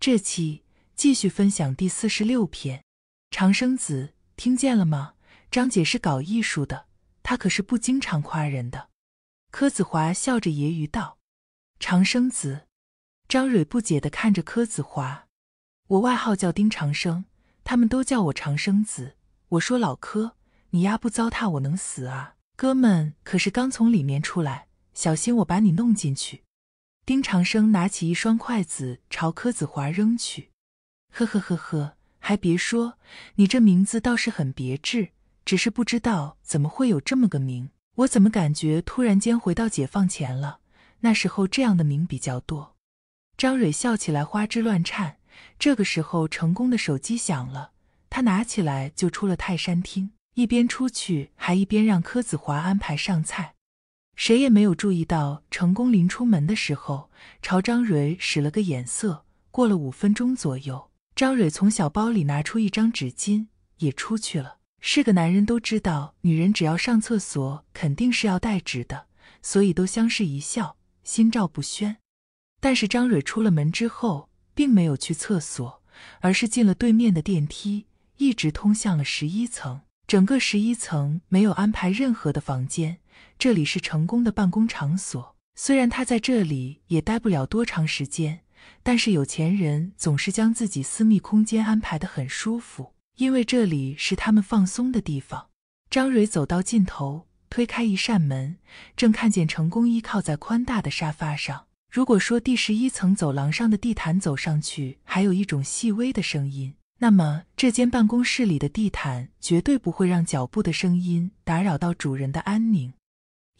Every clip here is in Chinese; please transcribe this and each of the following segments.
这期继续分享第四十六篇《长生子》，听见了吗？张姐是搞艺术的，她可是不经常夸人的。柯子华笑着揶揄道：“长生子。”张蕊不解地看着柯子华：“我外号叫丁长生，他们都叫我长生子。我说老柯，你丫不糟蹋我能死啊？哥们可是刚从里面出来，小心我把你弄进去。”丁长生拿起一双筷子朝柯子华扔去，呵呵呵呵，还别说，你这名字倒是很别致，只是不知道怎么会有这么个名。我怎么感觉突然间回到解放前了？那时候这样的名比较多。张蕊笑起来花枝乱颤。这个时候，成功的手机响了，他拿起来就出了泰山厅，一边出去还一边让柯子华安排上菜。谁也没有注意到，成功临出门的时候朝张蕊使了个眼色。过了五分钟左右，张蕊从小包里拿出一张纸巾，也出去了。是个男人都知道，女人只要上厕所肯定是要带纸的，所以都相视一笑，心照不宣。但是张蕊出了门之后，并没有去厕所，而是进了对面的电梯，一直通向了十一层。整个十一层没有安排任何的房间。这里是成功的办公场所，虽然他在这里也待不了多长时间，但是有钱人总是将自己私密空间安排的很舒服，因为这里是他们放松的地方。张蕊走到尽头，推开一扇门，正看见成功依靠在宽大的沙发上。如果说第十一层走廊上的地毯走上去还有一种细微的声音，那么这间办公室里的地毯绝对不会让脚步的声音打扰到主人的安宁。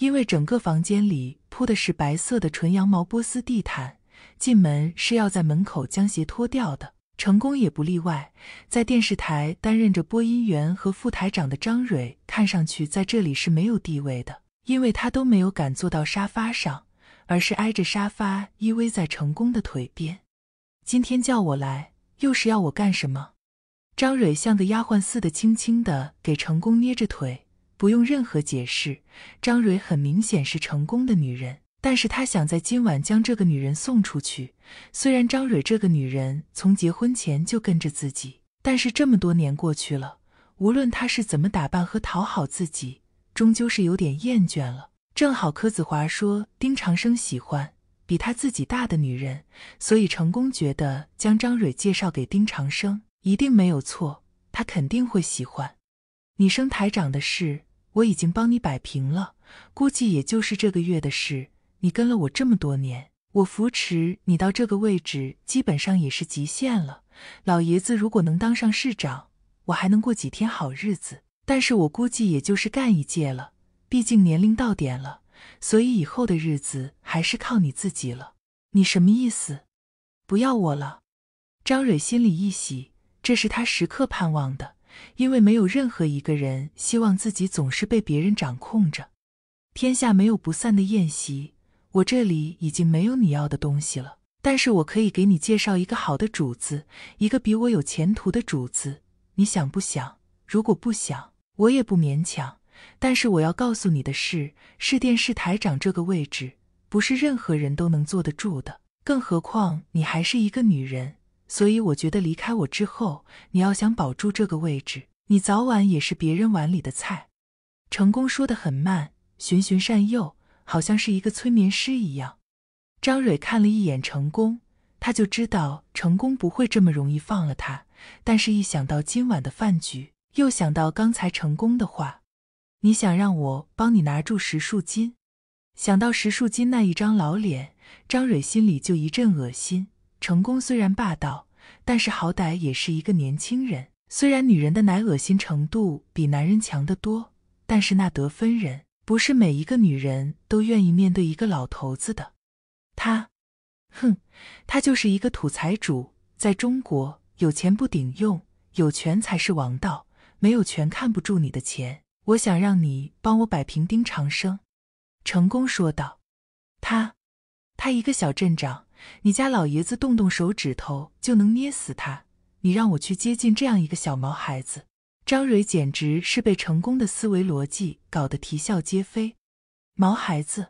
因为整个房间里铺的是白色的纯羊毛波斯地毯，进门是要在门口将鞋脱掉的。成功也不例外。在电视台担任着播音员和副台长的张蕊，看上去在这里是没有地位的，因为他都没有敢坐到沙发上，而是挨着沙发依偎在成功的腿边。今天叫我来，又是要我干什么？张蕊像个丫鬟似的，轻轻的给成功捏着腿。不用任何解释，张蕊很明显是成功的女人，但是她想在今晚将这个女人送出去。虽然张蕊这个女人从结婚前就跟着自己，但是这么多年过去了，无论她是怎么打扮和讨好自己，终究是有点厌倦了。正好柯子华说丁长生喜欢比他自己大的女人，所以成功觉得将张蕊介绍给丁长生一定没有错，他肯定会喜欢。你升台长的事。我已经帮你摆平了，估计也就是这个月的事。你跟了我这么多年，我扶持你到这个位置，基本上也是极限了。老爷子如果能当上市长，我还能过几天好日子。但是我估计也就是干一届了，毕竟年龄到点了。所以以后的日子还是靠你自己了。你什么意思？不要我了？张蕊心里一喜，这是她时刻盼望的。因为没有任何一个人希望自己总是被别人掌控着。天下没有不散的宴席，我这里已经没有你要的东西了。但是我可以给你介绍一个好的主子，一个比我有前途的主子。你想不想？如果不想，我也不勉强。但是我要告诉你的是，市电视台长这个位置，不是任何人都能坐得住的，更何况你还是一个女人。所以我觉得离开我之后，你要想保住这个位置，你早晚也是别人碗里的菜。成功说得很慢，循循善诱，好像是一个催眠师一样。张蕊看了一眼成功，他就知道成功不会这么容易放了他。但是，一想到今晚的饭局，又想到刚才成功的话，你想让我帮你拿住石树金？想到石树金那一张老脸，张蕊心里就一阵恶心。成功虽然霸道，但是好歹也是一个年轻人。虽然女人的奶恶心程度比男人强得多，但是那得分人不是每一个女人都愿意面对一个老头子的。他，哼，他就是一个土财主。在中国，有钱不顶用，有权才是王道。没有权，看不住你的钱。我想让你帮我摆平丁长生。”成功说道，“他，他一个小镇长。”你家老爷子动动手指头就能捏死他，你让我去接近这样一个小毛孩子，张蕊简直是被成功的思维逻辑搞得啼笑皆非。毛孩子，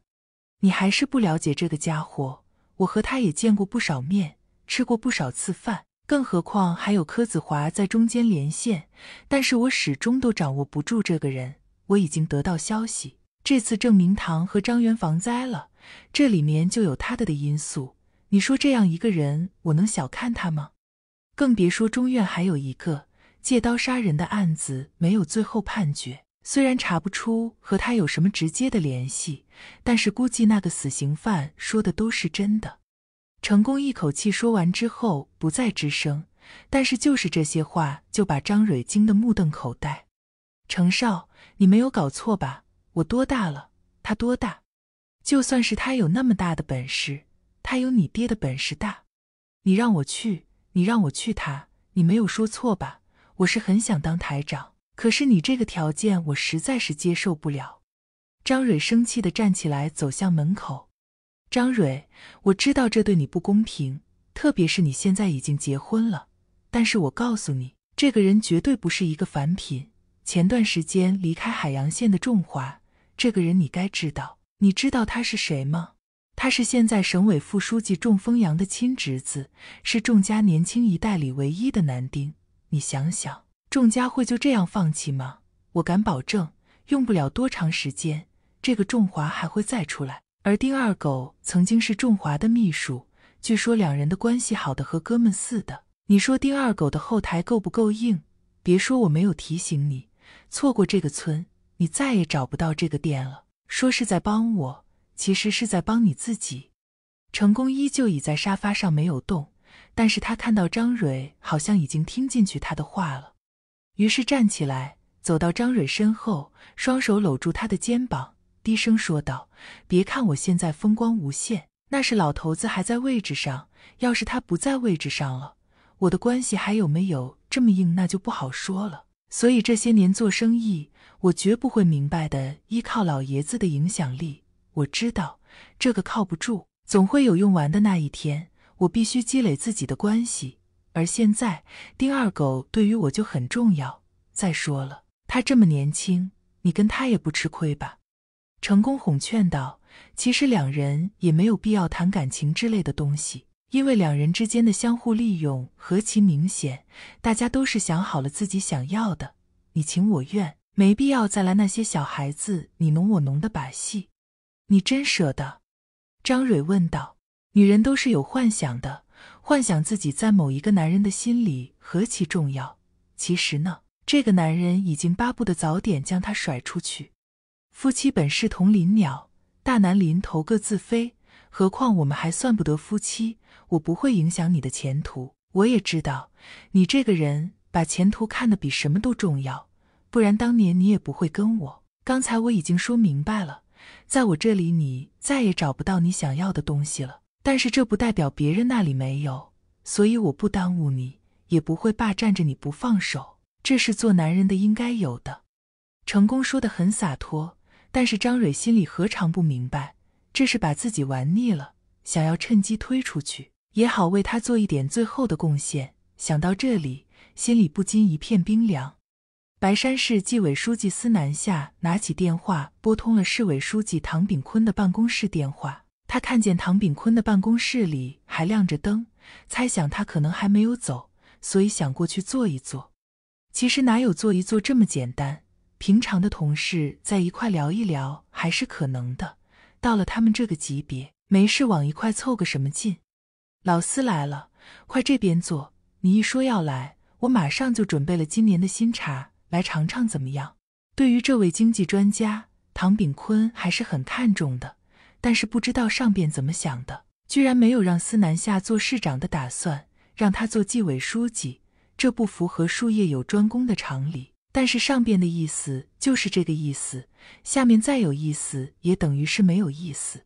你还是不了解这个家伙。我和他也见过不少面，吃过不少次饭，更何况还有柯子华在中间连线。但是我始终都掌握不住这个人。我已经得到消息，这次郑明堂和张元防灾了，这里面就有他的的因素。你说这样一个人，我能小看他吗？更别说中院还有一个借刀杀人的案子没有最后判决。虽然查不出和他有什么直接的联系，但是估计那个死刑犯说的都是真的。成功一口气说完之后，不再吱声。但是就是这些话，就把张蕊惊得目瞪口呆。程少，你没有搞错吧？我多大了？他多大？就算是他有那么大的本事。他有你爹的本事大，你让我去，你让我去他，你没有说错吧？我是很想当台长，可是你这个条件我实在是接受不了。张蕊生气的站起来，走向门口。张蕊，我知道这对你不公平，特别是你现在已经结婚了。但是我告诉你，这个人绝对不是一个凡品。前段时间离开海洋县的仲华，这个人你该知道。你知道他是谁吗？他是现在省委副书记仲风阳的亲侄子，是仲家年轻一代里唯一的男丁。你想想，仲家会就这样放弃吗？我敢保证，用不了多长时间，这个仲华还会再出来。而丁二狗曾经是仲华的秘书，据说两人的关系好的和哥们似的。你说丁二狗的后台够不够硬？别说我没有提醒你，错过这个村，你再也找不到这个店了。说是在帮我。其实是在帮你自己。成功依旧倚在沙发上没有动，但是他看到张蕊好像已经听进去他的话了，于是站起来走到张蕊身后，双手搂住她的肩膀，低声说道：“别看我现在风光无限，那是老头子还在位置上。要是他不在位置上了，我的关系还有没有这么硬，那就不好说了。所以这些年做生意，我绝不会明白的依靠老爷子的影响力。”我知道这个靠不住，总会有用完的那一天。我必须积累自己的关系，而现在丁二狗对于我就很重要。再说了，他这么年轻，你跟他也不吃亏吧？成功哄劝道。其实两人也没有必要谈感情之类的东西，因为两人之间的相互利用何其明显，大家都是想好了自己想要的，你情我愿，没必要再来那些小孩子你侬我侬的把戏。你真舍得？张蕊问道。女人都是有幻想的，幻想自己在某一个男人的心里何其重要。其实呢，这个男人已经巴不得早点将她甩出去。夫妻本是同林鸟，大难临头各自飞。何况我们还算不得夫妻，我不会影响你的前途。我也知道，你这个人把前途看得比什么都重要，不然当年你也不会跟我。刚才我已经说明白了。在我这里，你再也找不到你想要的东西了。但是这不代表别人那里没有，所以我不耽误你，也不会霸占着你不放手。这是做男人的应该有的。成功说得很洒脱，但是张蕊心里何尝不明白？这是把自己玩腻了，想要趁机推出去，也好为他做一点最后的贡献。想到这里，心里不禁一片冰凉。白山市纪委书记司南下拿起电话，拨通了市委书记唐炳坤的办公室电话。他看见唐炳坤的办公室里还亮着灯，猜想他可能还没有走，所以想过去坐一坐。其实哪有坐一坐这么简单？平常的同事在一块聊一聊还是可能的，到了他们这个级别，没事往一块凑个什么劲？老司来了，快这边坐。你一说要来，我马上就准备了今年的新茶。来尝尝怎么样？对于这位经济专家唐炳坤还是很看重的，但是不知道上边怎么想的，居然没有让司南夏做市长的打算，让他做纪委书记，这不符合术业有专攻的常理。但是上边的意思就是这个意思，下面再有意思也等于是没有意思，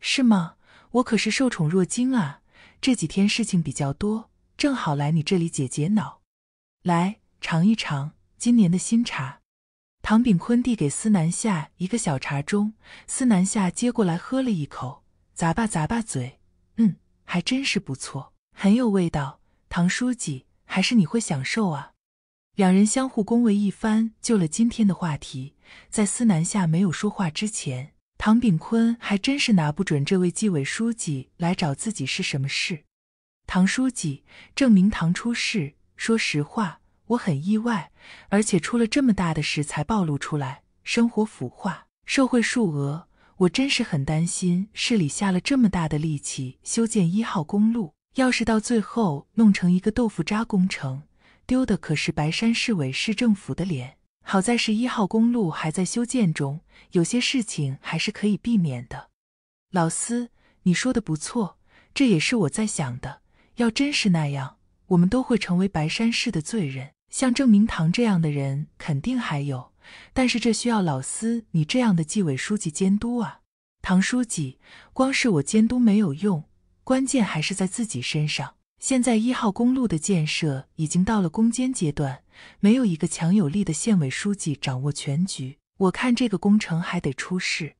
是吗？我可是受宠若惊啊！这几天事情比较多，正好来你这里解解恼，来尝一尝。今年的新茶，唐炳坤递给司南夏一个小茶盅，司南夏接过来喝了一口，咂吧咂吧嘴，嗯，还真是不错，很有味道。唐书记，还是你会享受啊。两人相互恭维一番，就了今天的话题。在司南夏没有说话之前，唐炳坤还真是拿不准这位纪委书记来找自己是什么事。唐书记，证明唐出事，说实话。我很意外，而且出了这么大的事才暴露出来。生活腐化、受贿数额，我真是很担心。市里下了这么大的力气修建一号公路，要是到最后弄成一个豆腐渣工程，丢的可是白山市委市政府的脸。好在是一号公路还在修建中，有些事情还是可以避免的。老司，你说的不错，这也是我在想的。要真是那样，我们都会成为白山市的罪人。像郑明堂这样的人肯定还有，但是这需要老司你这样的纪委书记监督啊，唐书记。光是我监督没有用，关键还是在自己身上。现在一号公路的建设已经到了攻坚阶段，没有一个强有力的县委书记掌握全局，我看这个工程还得出事。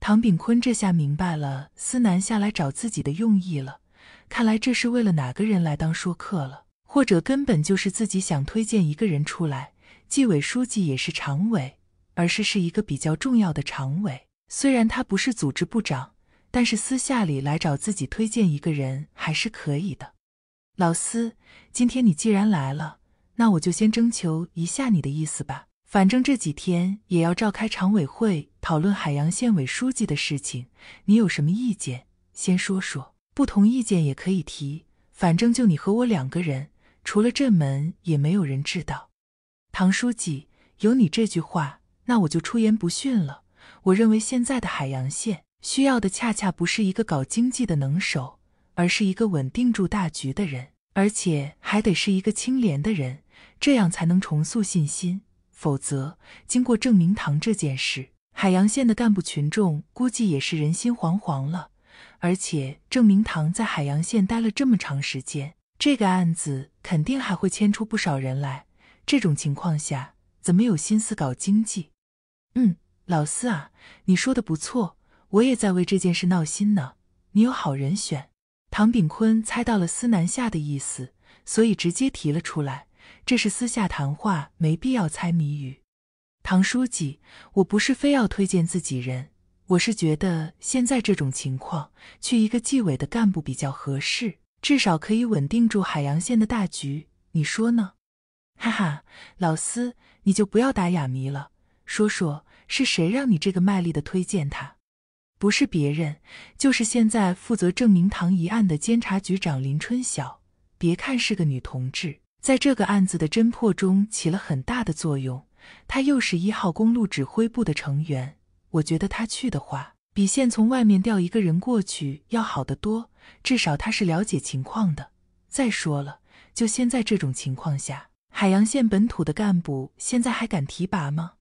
唐炳坤这下明白了，司南下来找自己的用意了，看来这是为了哪个人来当说客了。或者根本就是自己想推荐一个人出来，纪委书记也是常委，而是是一个比较重要的常委。虽然他不是组织部长，但是私下里来找自己推荐一个人还是可以的。老司，今天你既然来了，那我就先征求一下你的意思吧。反正这几天也要召开常委会讨论海洋县委书记的事情，你有什么意见，先说说。不同意见也可以提，反正就你和我两个人。除了这门，也没有人知道。唐书记，有你这句话，那我就出言不逊了。我认为现在的海洋县需要的恰恰不是一个搞经济的能手，而是一个稳定住大局的人，而且还得是一个清廉的人，这样才能重塑信心。否则，经过郑明堂这件事，海洋县的干部群众估计也是人心惶惶了。而且，郑明堂在海洋县待了这么长时间。这个案子肯定还会牵出不少人来，这种情况下怎么有心思搞经济？嗯，老四啊，你说的不错，我也在为这件事闹心呢。你有好人选？唐炳坤猜到了司南下的意思，所以直接提了出来。这是私下谈话，没必要猜谜语。唐书记，我不是非要推荐自己人，我是觉得现在这种情况，去一个纪委的干部比较合适。至少可以稳定住海洋县的大局，你说呢？哈哈，老司，你就不要打哑谜了，说说是谁让你这个卖力的推荐他？不是别人，就是现在负责郑明堂一案的监察局长林春晓。别看是个女同志，在这个案子的侦破中起了很大的作用。她又是一号公路指挥部的成员，我觉得她去的话，比现从外面调一个人过去要好得多。至少他是了解情况的。再说了，就现在这种情况下，海阳县本土的干部现在还敢提拔吗？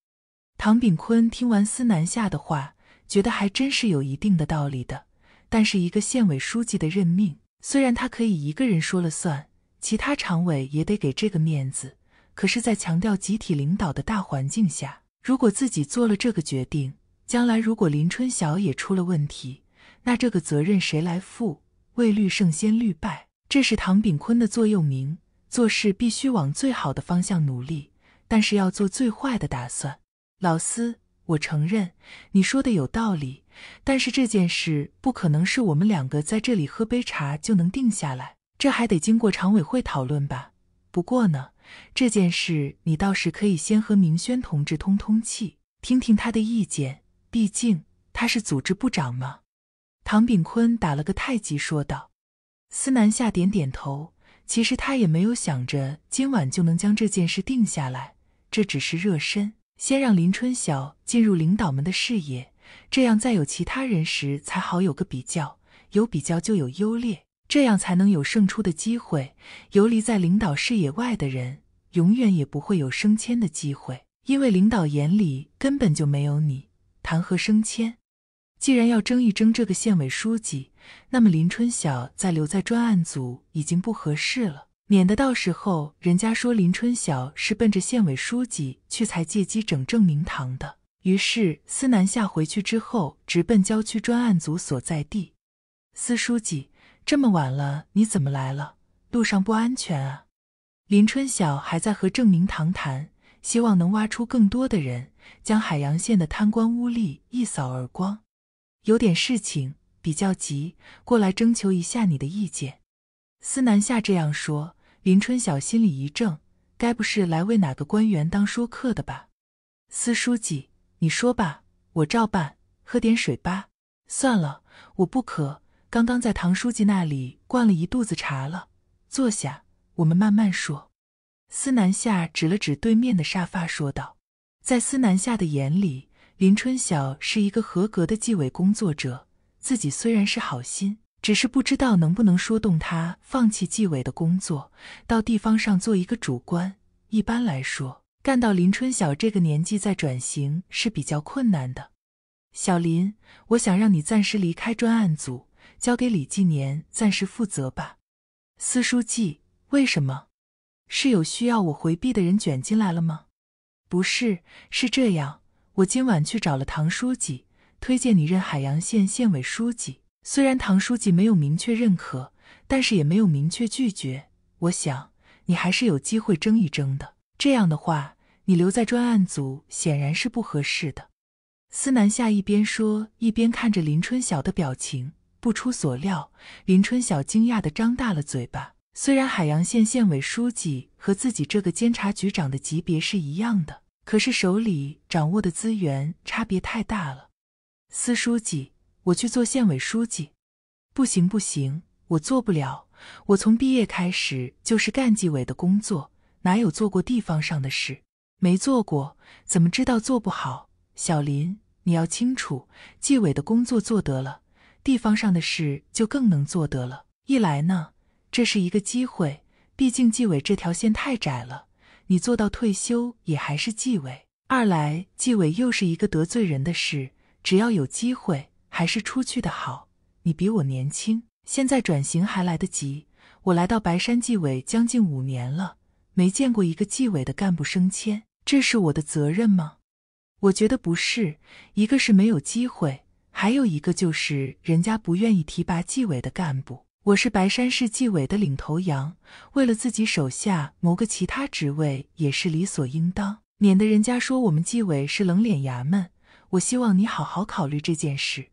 唐炳坤听完司南下的话，觉得还真是有一定的道理的。但是一个县委书记的任命，虽然他可以一个人说了算，其他常委也得给这个面子。可是，在强调集体领导的大环境下，如果自己做了这个决定，将来如果林春晓也出了问题，那这个责任谁来负？未虑胜先虑败，这是唐炳坤的座右铭。做事必须往最好的方向努力，但是要做最坏的打算。老司，我承认你说的有道理，但是这件事不可能是我们两个在这里喝杯茶就能定下来，这还得经过常委会讨论吧。不过呢，这件事你倒是可以先和明轩同志通通气，听听他的意见，毕竟他是组织部长嘛。唐炳坤打了个太极，说道：“司南夏点点头。其实他也没有想着今晚就能将这件事定下来，这只是热身，先让林春晓进入领导们的视野，这样再有其他人时才好有个比较，有比较就有优劣，这样才能有胜出的机会。游离在领导视野外的人，永远也不会有升迁的机会，因为领导眼里根本就没有你，谈何升迁？”既然要争一争这个县委书记，那么林春晓再留在专案组已经不合适了，免得到时候人家说林春晓是奔着县委书记去才借机整郑明堂的。于是司南下回去之后，直奔郊区专案组所在地。司书记，这么晚了，你怎么来了？路上不安全啊！林春晓还在和郑明堂谈，希望能挖出更多的人，将海阳县的贪官污吏一扫而光。有点事情比较急，过来征求一下你的意见。司南夏这样说，林春晓心里一怔，该不是来为哪个官员当说客的吧？司书记，你说吧，我照办。喝点水吧。算了，我不渴，刚刚在唐书记那里灌了一肚子茶了。坐下，我们慢慢说。司南夏指了指对面的沙发，说道，在司南夏的眼里。林春晓是一个合格的纪委工作者，自己虽然是好心，只是不知道能不能说动他放弃纪委的工作，到地方上做一个主官。一般来说，干到林春晓这个年纪再转型是比较困难的。小林，我想让你暂时离开专案组，交给李纪年暂时负责吧。司书记，为什么？是有需要我回避的人卷进来了吗？不是，是这样。我今晚去找了唐书记，推荐你任海阳县县委书记。虽然唐书记没有明确认可，但是也没有明确拒绝。我想，你还是有机会争一争的。这样的话，你留在专案组显然是不合适的。司南夏一边说，一边看着林春晓的表情。不出所料，林春晓惊讶地张大了嘴巴。虽然海阳县县委书记和自己这个监察局长的级别是一样的。可是手里掌握的资源差别太大了，司书记，我去做县委书记，不行不行，我做不了，我从毕业开始就是干纪委的工作，哪有做过地方上的事？没做过，怎么知道做不好？小林，你要清楚，纪委的工作做得了，地方上的事就更能做得了。一来呢，这是一个机会，毕竟纪委这条线太窄了。你做到退休也还是纪委，二来纪委又是一个得罪人的事，只要有机会还是出去的好。你比我年轻，现在转型还来得及。我来到白山纪委将近五年了，没见过一个纪委的干部升迁，这是我的责任吗？我觉得不是，一个是没有机会，还有一个就是人家不愿意提拔纪委的干部。我是白山市纪委的领头羊，为了自己手下谋个其他职位也是理所应当，免得人家说我们纪委是冷脸衙门。我希望你好好考虑这件事。”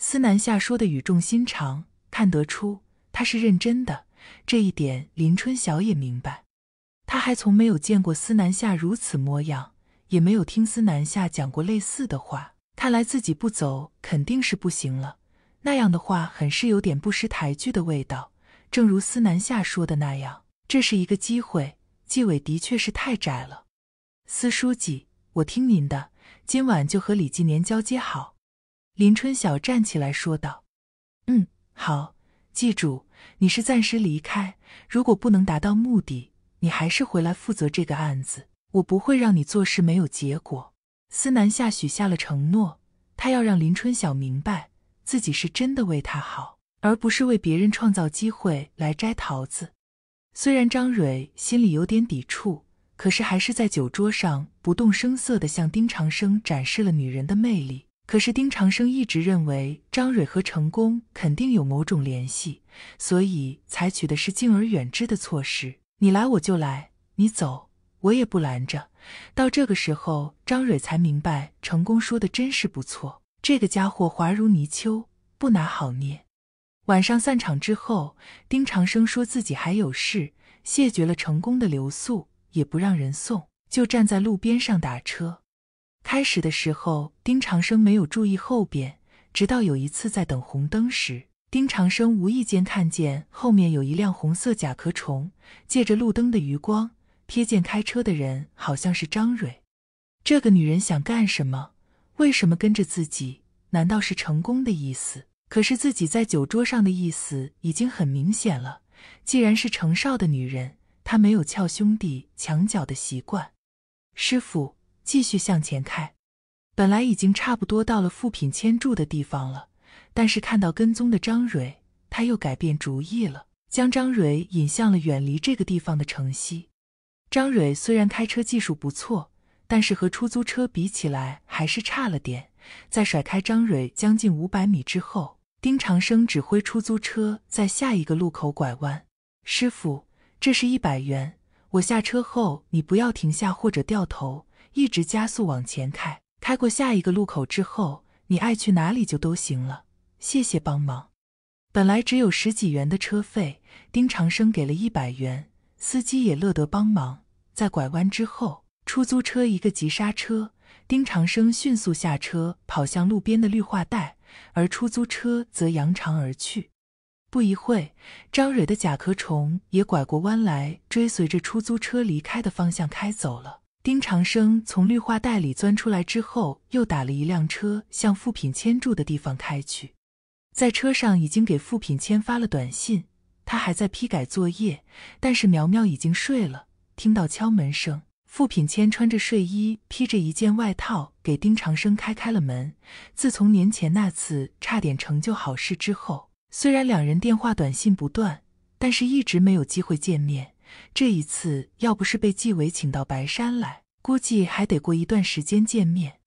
司南夏说的语重心长，看得出他是认真的。这一点林春晓也明白，他还从没有见过司南夏如此模样，也没有听司南夏讲过类似的话。看来自己不走肯定是不行了。那样的话，很是有点不识抬举的味道。正如司南夏说的那样，这是一个机会。纪委的确是太窄了。司书记，我听您的，今晚就和李纪年交接好。林春晓站起来说道：“嗯，好，记住，你是暂时离开，如果不能达到目的，你还是回来负责这个案子。我不会让你做事没有结果。”司南夏许下了承诺，他要让林春晓明白。自己是真的为他好，而不是为别人创造机会来摘桃子。虽然张蕊心里有点抵触，可是还是在酒桌上不动声色的向丁长生展示了女人的魅力。可是丁长生一直认为张蕊和成功肯定有某种联系，所以采取的是敬而远之的措施。你来我就来，你走我也不拦着。到这个时候，张蕊才明白成功说的真是不错。这个家伙滑如泥鳅，不拿好捏。晚上散场之后，丁长生说自己还有事，谢绝了成功的留宿，也不让人送，就站在路边上打车。开始的时候，丁长生没有注意后边，直到有一次在等红灯时，丁长生无意间看见后面有一辆红色甲壳虫，借着路灯的余光瞥见开车的人好像是张蕊。这个女人想干什么？为什么跟着自己？难道是成功的意思？可是自己在酒桌上的意思已经很明显了。既然是程少的女人，他没有撬兄弟墙角的习惯。师傅，继续向前开。本来已经差不多到了副品谦住的地方了，但是看到跟踪的张蕊，他又改变主意了，将张蕊引向了远离这个地方的城西。张蕊虽然开车技术不错。但是和出租车比起来还是差了点。在甩开张蕊将近五百米之后，丁长生指挥出租车在下一个路口拐弯。师傅，这是一百元，我下车后你不要停下或者掉头，一直加速往前开。开过下一个路口之后，你爱去哪里就都行了，谢谢帮忙。本来只有十几元的车费，丁长生给了一百元，司机也乐得帮忙。在拐弯之后。出租车一个急刹车，丁长生迅速下车，跑向路边的绿化带，而出租车则扬长而去。不一会张蕊的甲壳虫也拐过弯来，追随着出租车离开的方向开走了。丁长生从绿化带里钻出来之后，又打了一辆车向付品谦住的地方开去。在车上已经给付品谦发了短信，他还在批改作业，但是苗苗已经睡了，听到敲门声。傅品谦穿着睡衣，披着一件外套，给丁长生开开了门。自从年前那次差点成就好事之后，虽然两人电话短信不断，但是一直没有机会见面。这一次，要不是被纪委请到白山来，估计还得过一段时间见面。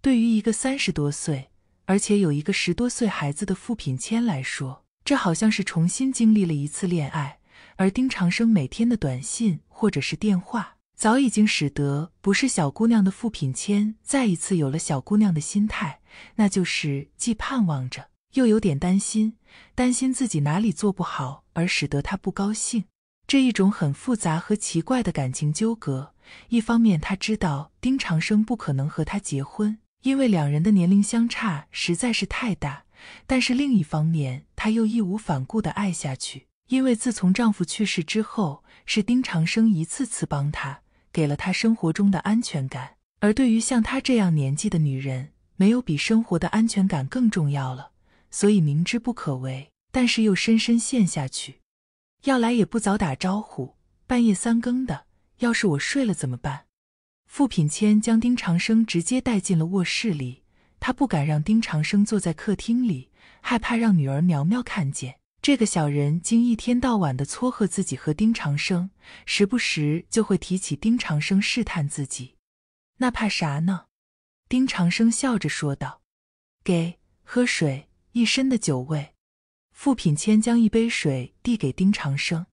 对于一个三十多岁，而且有一个十多岁孩子的傅品谦来说，这好像是重新经历了一次恋爱。而丁长生每天的短信或者是电话。早已经使得不是小姑娘的傅品谦再一次有了小姑娘的心态，那就是既盼望着，又有点担心，担心自己哪里做不好而使得他不高兴。这一种很复杂和奇怪的感情纠葛，一方面她知道丁长生不可能和她结婚，因为两人的年龄相差实在是太大；但是另一方面，她又义无反顾地爱下去，因为自从丈夫去世之后，是丁长生一次次帮她。给了他生活中的安全感，而对于像她这样年纪的女人，没有比生活的安全感更重要了。所以明知不可为，但是又深深陷下去。要来也不早打招呼，半夜三更的，要是我睡了怎么办？傅品谦将丁长生直接带进了卧室里，他不敢让丁长生坐在客厅里，害怕让女儿苗苗看见。这个小人竟一天到晚的撮合自己和丁长生，时不时就会提起丁长生试探自己，那怕啥呢？丁长生笑着说道：“给，喝水，一身的酒味。”傅品谦将一杯水递给丁长生：“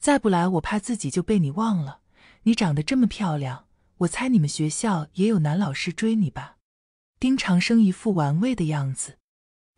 再不来，我怕自己就被你忘了。你长得这么漂亮，我猜你们学校也有男老师追你吧？”丁长生一副玩味的样子。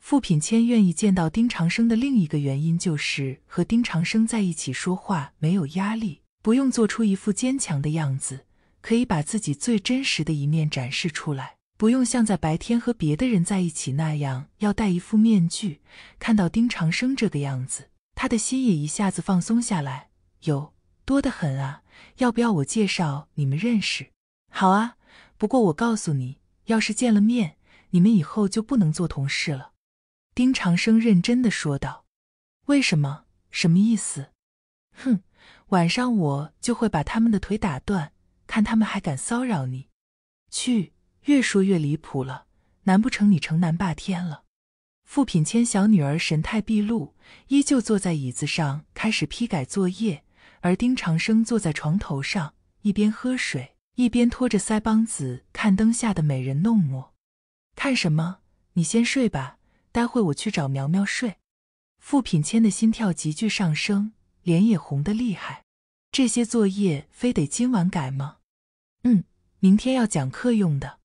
傅品谦愿意见到丁长生的另一个原因，就是和丁长生在一起说话没有压力，不用做出一副坚强的样子，可以把自己最真实的一面展示出来，不用像在白天和别的人在一起那样要戴一副面具。看到丁长生这个样子，他的心也一下子放松下来，有多的很啊！要不要我介绍你们认识？好啊，不过我告诉你，要是见了面，你们以后就不能做同事了。丁长生认真的说道：“为什么？什么意思？哼，晚上我就会把他们的腿打断，看他们还敢骚扰你！去，越说越离谱了，难不成你成南霸天了？”傅品谦小女儿神态毕露，依旧坐在椅子上开始批改作业，而丁长生坐在床头上，一边喝水，一边托着腮帮子看灯下的美人弄墨。看什么？你先睡吧。待会我去找苗苗睡。傅品谦的心跳急剧上升，脸也红得厉害。这些作业非得今晚改吗？嗯，明天要讲课用的。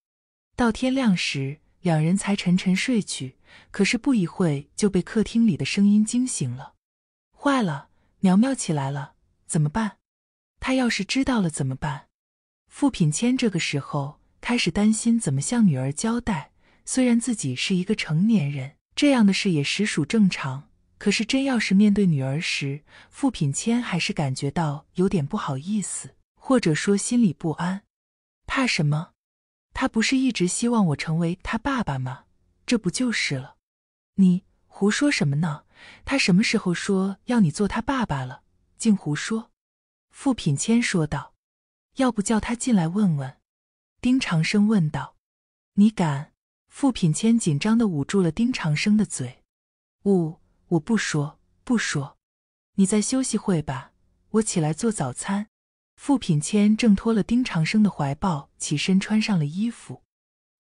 到天亮时，两人才沉沉睡去。可是不一会就被客厅里的声音惊醒了。坏了，苗苗起来了，怎么办？她要是知道了怎么办？傅品谦这个时候开始担心怎么向女儿交代。虽然自己是一个成年人。这样的事也实属正常，可是真要是面对女儿时，傅品谦还是感觉到有点不好意思，或者说心里不安。怕什么？他不是一直希望我成为他爸爸吗？这不就是了。你胡说什么呢？他什么时候说要你做他爸爸了？竟胡说。傅品谦说道。要不叫他进来问问。丁长生问道。你敢？傅品谦紧张的捂住了丁长生的嘴：“唔，我不说，不说。你再休息会吧，我起来做早餐。”傅品谦挣脱了丁长生的怀抱，起身穿上了衣服。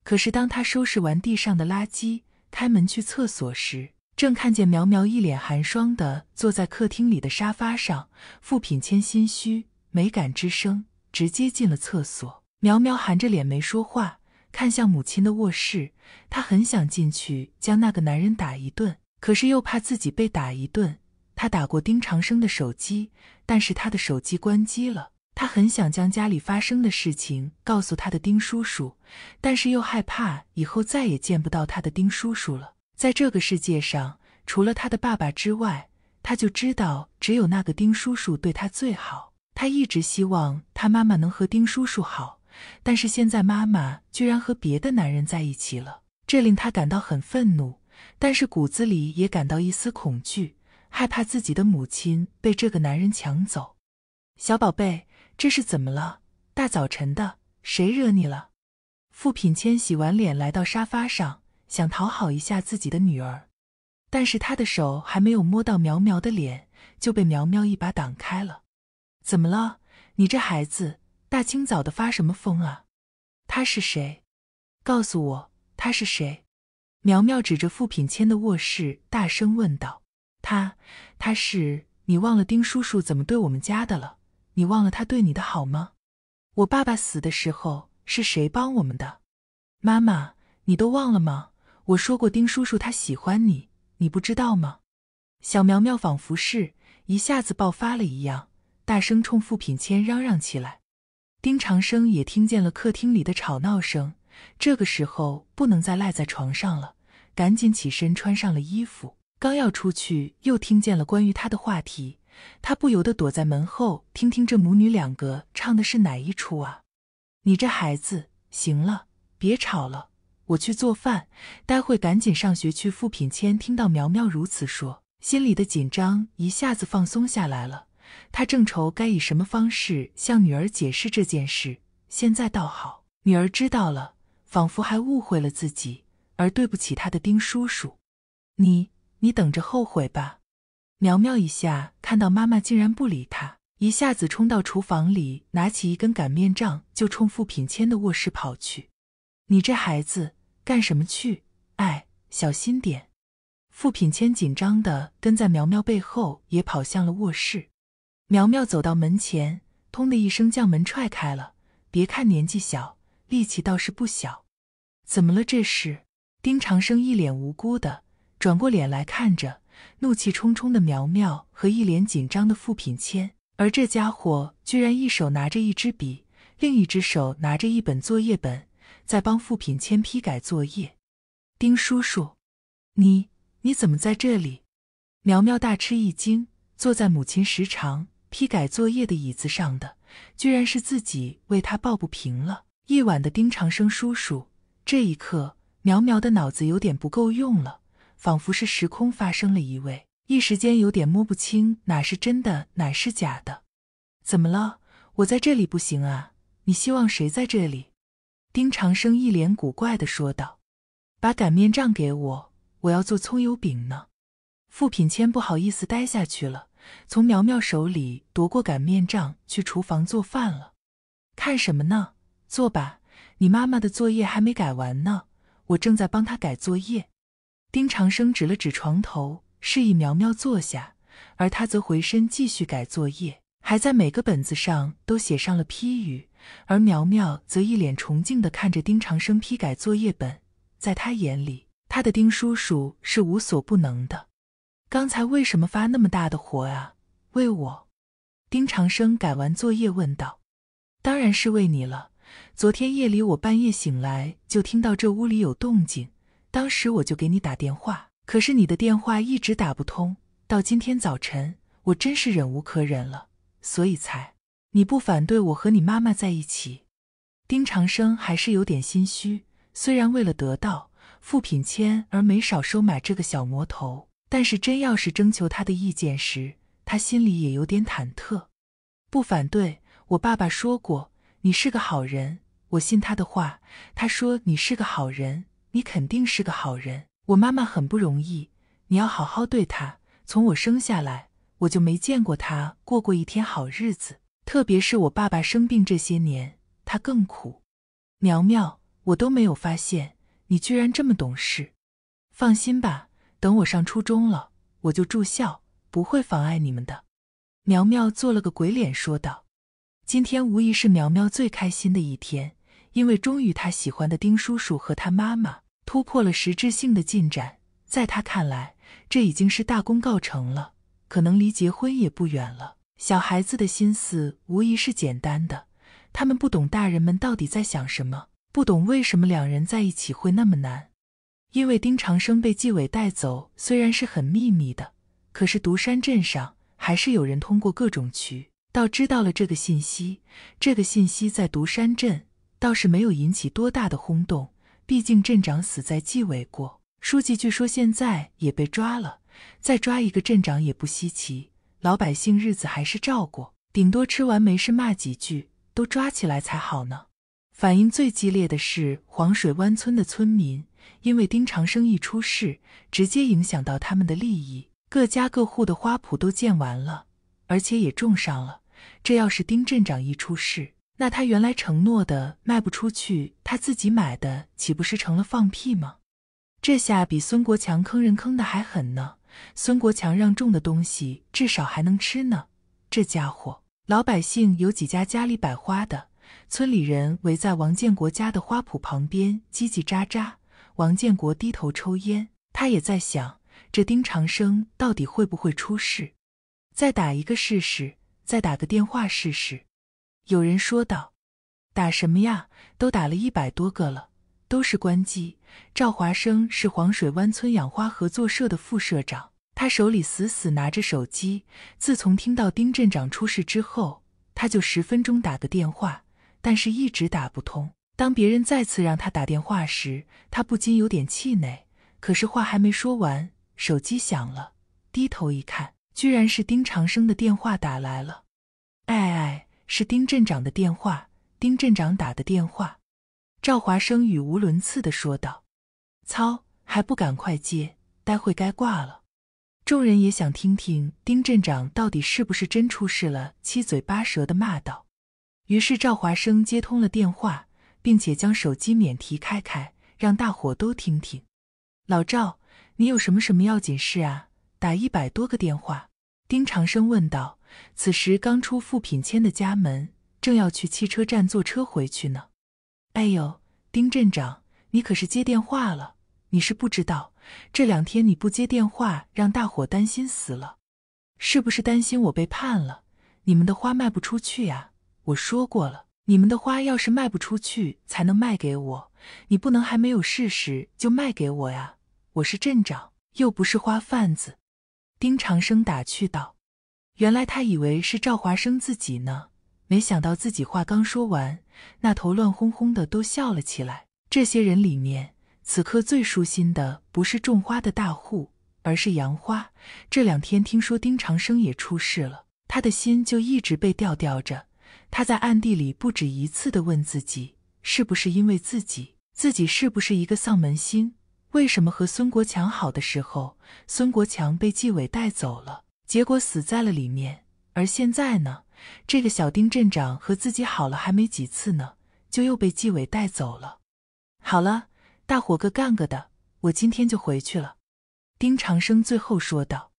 可是当他收拾完地上的垃圾，开门去厕所时，正看见苗苗一脸寒霜的坐在客厅里的沙发上。傅品谦心虚，没敢吱声，直接进了厕所。苗苗含着脸没说话。看向母亲的卧室，她很想进去将那个男人打一顿，可是又怕自己被打一顿。他打过丁长生的手机，但是他的手机关机了。他很想将家里发生的事情告诉他的丁叔叔，但是又害怕以后再也见不到他的丁叔叔了。在这个世界上，除了他的爸爸之外，他就知道只有那个丁叔叔对他最好。他一直希望他妈妈能和丁叔叔好。但是现在妈妈居然和别的男人在一起了，这令他感到很愤怒，但是骨子里也感到一丝恐惧，害怕自己的母亲被这个男人抢走。小宝贝，这是怎么了？大早晨的，谁惹你了？傅品谦洗完脸来到沙发上，想讨好一下自己的女儿，但是他的手还没有摸到苗苗的脸，就被苗苗一把挡开了。怎么了？你这孩子。大清早的发什么疯啊！他是谁？告诉我他是谁！苗苗指着傅品谦的卧室大声问道：“他，他是你忘了丁叔叔怎么对我们家的了？你忘了他对你的好吗？我爸爸死的时候是谁帮我们的？妈妈，你都忘了吗？我说过丁叔叔他喜欢你，你不知道吗？”小苗苗仿佛是一下子爆发了一样，大声冲傅品谦嚷嚷起来。丁长生也听见了客厅里的吵闹声，这个时候不能再赖在床上了，赶紧起身穿上了衣服，刚要出去，又听见了关于他的话题，他不由得躲在门后听听这母女两个唱的是哪一出啊！你这孩子，行了，别吵了，我去做饭，待会赶紧上学去。付品签。听到苗苗如此说，心里的紧张一下子放松下来了。他正愁该以什么方式向女儿解释这件事，现在倒好，女儿知道了，仿佛还误会了自己，而对不起他的丁叔叔。你，你等着后悔吧！苗苗一下看到妈妈竟然不理他，一下子冲到厨房里，拿起一根擀面杖就冲付品谦的卧室跑去。你这孩子干什么去？哎，小心点！付品谦紧张地跟在苗苗背后，也跑向了卧室。苗苗走到门前，砰的一声将门踹开了。别看年纪小，力气倒是不小。怎么了？这是？丁长生一脸无辜的转过脸来看着怒气冲冲的苗苗和一脸紧张的傅品谦，而这家伙居然一手拿着一支笔，另一只手拿着一本作业本，在帮傅品谦批改作业。丁叔叔，你你怎么在这里？苗苗大吃一惊，坐在母亲时常。批改作业的椅子上的，居然是自己为他抱不平了。夜晚的丁长生叔叔，这一刻苗苗的脑子有点不够用了，仿佛是时空发生了移位，一时间有点摸不清哪是真的，哪是假的。怎么了？我在这里不行啊？你希望谁在这里？丁长生一脸古怪的说道：“把擀面杖给我，我要做葱油饼呢。”付品谦不好意思待下去了。从苗苗手里夺过擀面杖，去厨房做饭了。看什么呢？做吧，你妈妈的作业还没改完呢，我正在帮她改作业。丁长生指了指床头，示意苗苗坐下，而他则回身继续改作业，还在每个本子上都写上了批语。而苗苗则一脸崇敬地看着丁长生批改作业本，在他眼里，他的丁叔叔是无所不能的。刚才为什么发那么大的火啊？为我，丁长生改完作业问道：“当然是为你了。昨天夜里我半夜醒来就听到这屋里有动静，当时我就给你打电话，可是你的电话一直打不通。到今天早晨，我真是忍无可忍了，所以才……你不反对我和你妈妈在一起？”丁长生还是有点心虚，虽然为了得到付品谦而没少收买这个小魔头。但是真要是征求他的意见时，他心里也有点忐忑。不反对，我爸爸说过，你是个好人，我信他的话。他说你是个好人，你肯定是个好人。我妈妈很不容易，你要好好对她。从我生下来，我就没见过她过过一天好日子。特别是我爸爸生病这些年，他更苦。苗苗，我都没有发现你居然这么懂事。放心吧。等我上初中了，我就住校，不会妨碍你们的。”苗苗做了个鬼脸，说道：“今天无疑是苗苗最开心的一天，因为终于他喜欢的丁叔叔和他妈妈突破了实质性的进展。在他看来，这已经是大功告成了，可能离结婚也不远了。小孩子的心思无疑是简单的，他们不懂大人们到底在想什么，不懂为什么两人在一起会那么难。”因为丁长生被纪委带走，虽然是很秘密的，可是独山镇上还是有人通过各种渠道知道了这个信息。这个信息在独山镇倒是没有引起多大的轰动，毕竟镇长死在纪委过，书记据说现在也被抓了，再抓一个镇长也不稀奇。老百姓日子还是照过，顶多吃完没事骂几句，都抓起来才好呢。反应最激烈的是黄水湾村的村民。因为丁长生一出事，直接影响到他们的利益。各家各户的花圃都建完了，而且也种上了。这要是丁镇长一出事，那他原来承诺的卖不出去，他自己买的岂不是成了放屁吗？这下比孙国强坑人坑的还狠呢！孙国强让种的东西至少还能吃呢，这家伙！老百姓有几家家里摆花的？村里人围在王建国家的花圃旁边，叽叽喳喳。王建国低头抽烟，他也在想，这丁长生到底会不会出事？再打一个试试，再打个电话试试。有人说道：“打什么呀？都打了一百多个了，都是关机。”赵华生是黄水湾村养花合作社的副社长，他手里死死拿着手机。自从听到丁镇长出事之后，他就十分钟打个电话，但是一直打不通。当别人再次让他打电话时，他不禁有点气馁。可是话还没说完，手机响了，低头一看，居然是丁长生的电话打来了。哎哎，是丁镇长的电话，丁镇长打的电话。赵华生语无伦次的说道：“操，还不赶快接，待会该挂了。”众人也想听听丁镇长到底是不是真出事了，七嘴八舌的骂道。于是赵华生接通了电话。并且将手机免提开开，让大伙都听听。老赵，你有什么什么要紧事啊？打一百多个电话。丁长生问道。此时刚出富品谦的家门，正要去汽车站坐车回去呢。哎呦，丁镇长，你可是接电话了？你是不知道，这两天你不接电话，让大伙担心死了。是不是担心我被判了？你们的花卖不出去呀？我说过了。你们的花要是卖不出去，才能卖给我。你不能还没有试试就卖给我呀！我是镇长，又不是花贩子。”丁长生打趣道。原来他以为是赵华生自己呢，没想到自己话刚说完，那头乱哄哄的都笑了起来。这些人里面，此刻最舒心的不是种花的大户，而是杨花。这两天听说丁长生也出事了，他的心就一直被吊吊着。他在暗地里不止一次地问自己：是不是因为自己？自己是不是一个丧门星？为什么和孙国强好的时候，孙国强被纪委带走了，结果死在了里面？而现在呢？这个小丁镇长和自己好了还没几次呢，就又被纪委带走了。好了，大伙各干各的，我今天就回去了。”丁长生最后说道。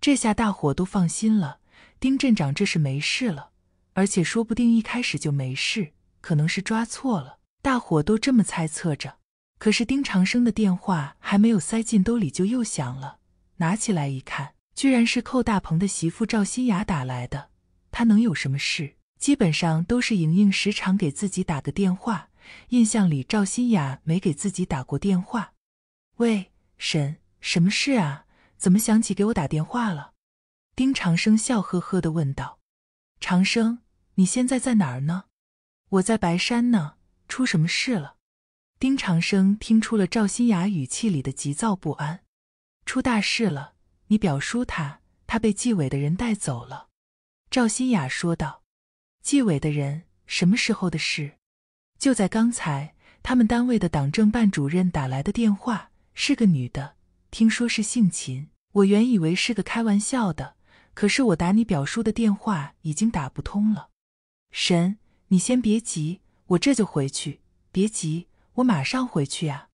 这下大伙都放心了，丁镇长这是没事了。而且说不定一开始就没事，可能是抓错了。大伙都这么猜测着。可是丁长生的电话还没有塞进兜里，就又响了。拿起来一看，居然是寇大鹏的媳妇赵新雅打来的。他能有什么事？基本上都是莹莹时常给自己打个电话。印象里赵新雅没给自己打过电话。喂，婶，什么事啊？怎么想起给我打电话了？丁长生笑呵呵地问道。长生。你现在在哪儿呢？我在白山呢。出什么事了？丁长生听出了赵新雅语气里的急躁不安。出大事了！你表叔他，他被纪委的人带走了。赵新雅说道：“纪委的人？什么时候的事？就在刚才。他们单位的党政办主任打来的电话，是个女的，听说是姓秦。我原以为是个开玩笑的，可是我打你表叔的电话已经打不通了。”神，你先别急，我这就回去。别急，我马上回去呀。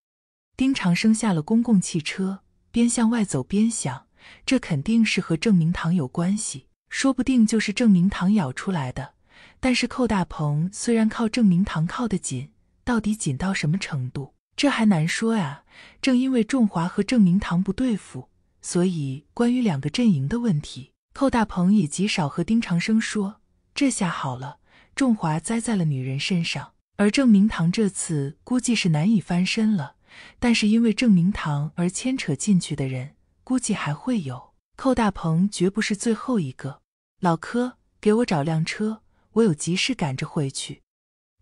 丁长生下了公共汽车，边向外走边想：这肯定是和郑明堂有关系，说不定就是郑明堂咬出来的。但是寇大鹏虽然靠郑明堂靠得紧，到底紧到什么程度，这还难说呀。正因为仲华和郑明堂不对付，所以关于两个阵营的问题，寇大鹏也极少和丁长生说。这下好了。仲华栽在了女人身上，而郑明堂这次估计是难以翻身了。但是因为郑明堂而牵扯进去的人，估计还会有。寇大鹏绝不是最后一个。老柯，给我找辆车，我有急事赶着回去。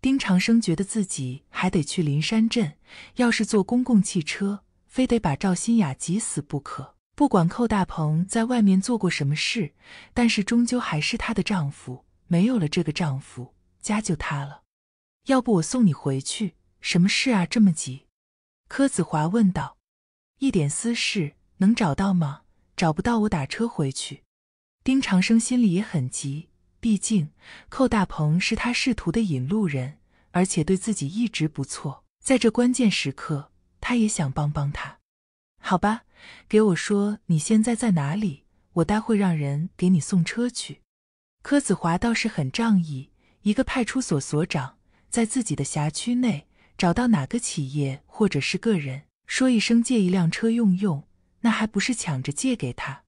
丁长生觉得自己还得去林山镇，要是坐公共汽车，非得把赵新雅急死不可。不管寇大鹏在外面做过什么事，但是终究还是他的丈夫。没有了这个丈夫，家就塌了。要不我送你回去？什么事啊，这么急？柯子华问道。一点私事，能找到吗？找不到，我打车回去。丁长生心里也很急，毕竟寇大鹏是他仕途的引路人，而且对自己一直不错。在这关键时刻，他也想帮帮他。好吧，给我说你现在在哪里？我待会让人给你送车去。柯子华倒是很仗义，一个派出所所长，在自己的辖区内找到哪个企业或者是个人，说一声借一辆车用用，那还不是抢着借给他？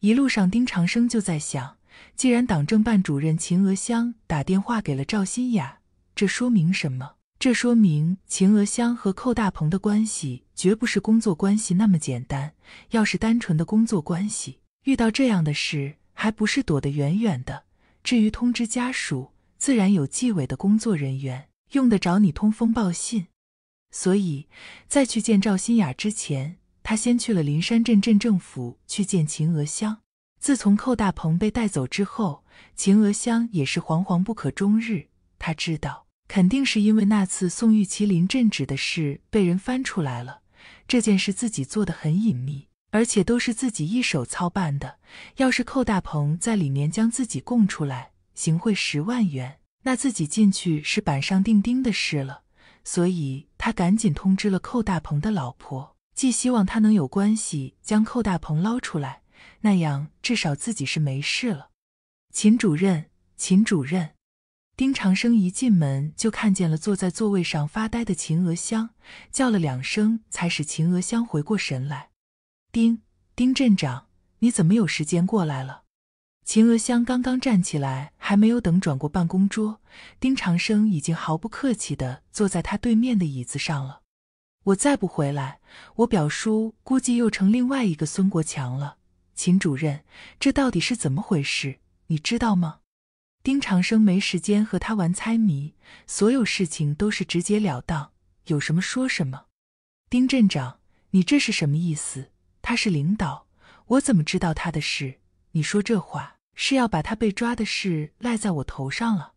一路上，丁长生就在想，既然党政办主任秦娥香打电话给了赵新雅，这说明什么？这说明秦娥香和寇大鹏的关系绝不是工作关系那么简单。要是单纯的工作关系，遇到这样的事，还不是躲得远远的？至于通知家属，自然有纪委的工作人员用得着你通风报信。所以，在去见赵新雅之前，他先去了林山镇镇政府去见秦娥香。自从寇大鹏被带走之后，秦娥香也是惶惶不可终日。他知道，肯定是因为那次宋玉麒麟镇指的事被人翻出来了。这件事自己做的很隐秘。而且都是自己一手操办的。要是寇大鹏在里面将自己供出来，行贿十万元，那自己进去是板上钉钉的事了。所以，他赶紧通知了寇大鹏的老婆，既希望他能有关系将寇大鹏捞出来，那样至少自己是没事了。秦主任，秦主任，丁长生一进门就看见了坐在座位上发呆的秦娥香，叫了两声，才使秦娥香回过神来。丁丁镇长，你怎么有时间过来了？秦娥香刚刚站起来，还没有等转过办公桌，丁长生已经毫不客气的坐在他对面的椅子上了。我再不回来，我表叔估计又成另外一个孙国强了。秦主任，这到底是怎么回事？你知道吗？丁长生没时间和他玩猜谜，所有事情都是直截了当，有什么说什么。丁镇长，你这是什么意思？他是领导，我怎么知道他的事？你说这话是要把他被抓的事赖在我头上了？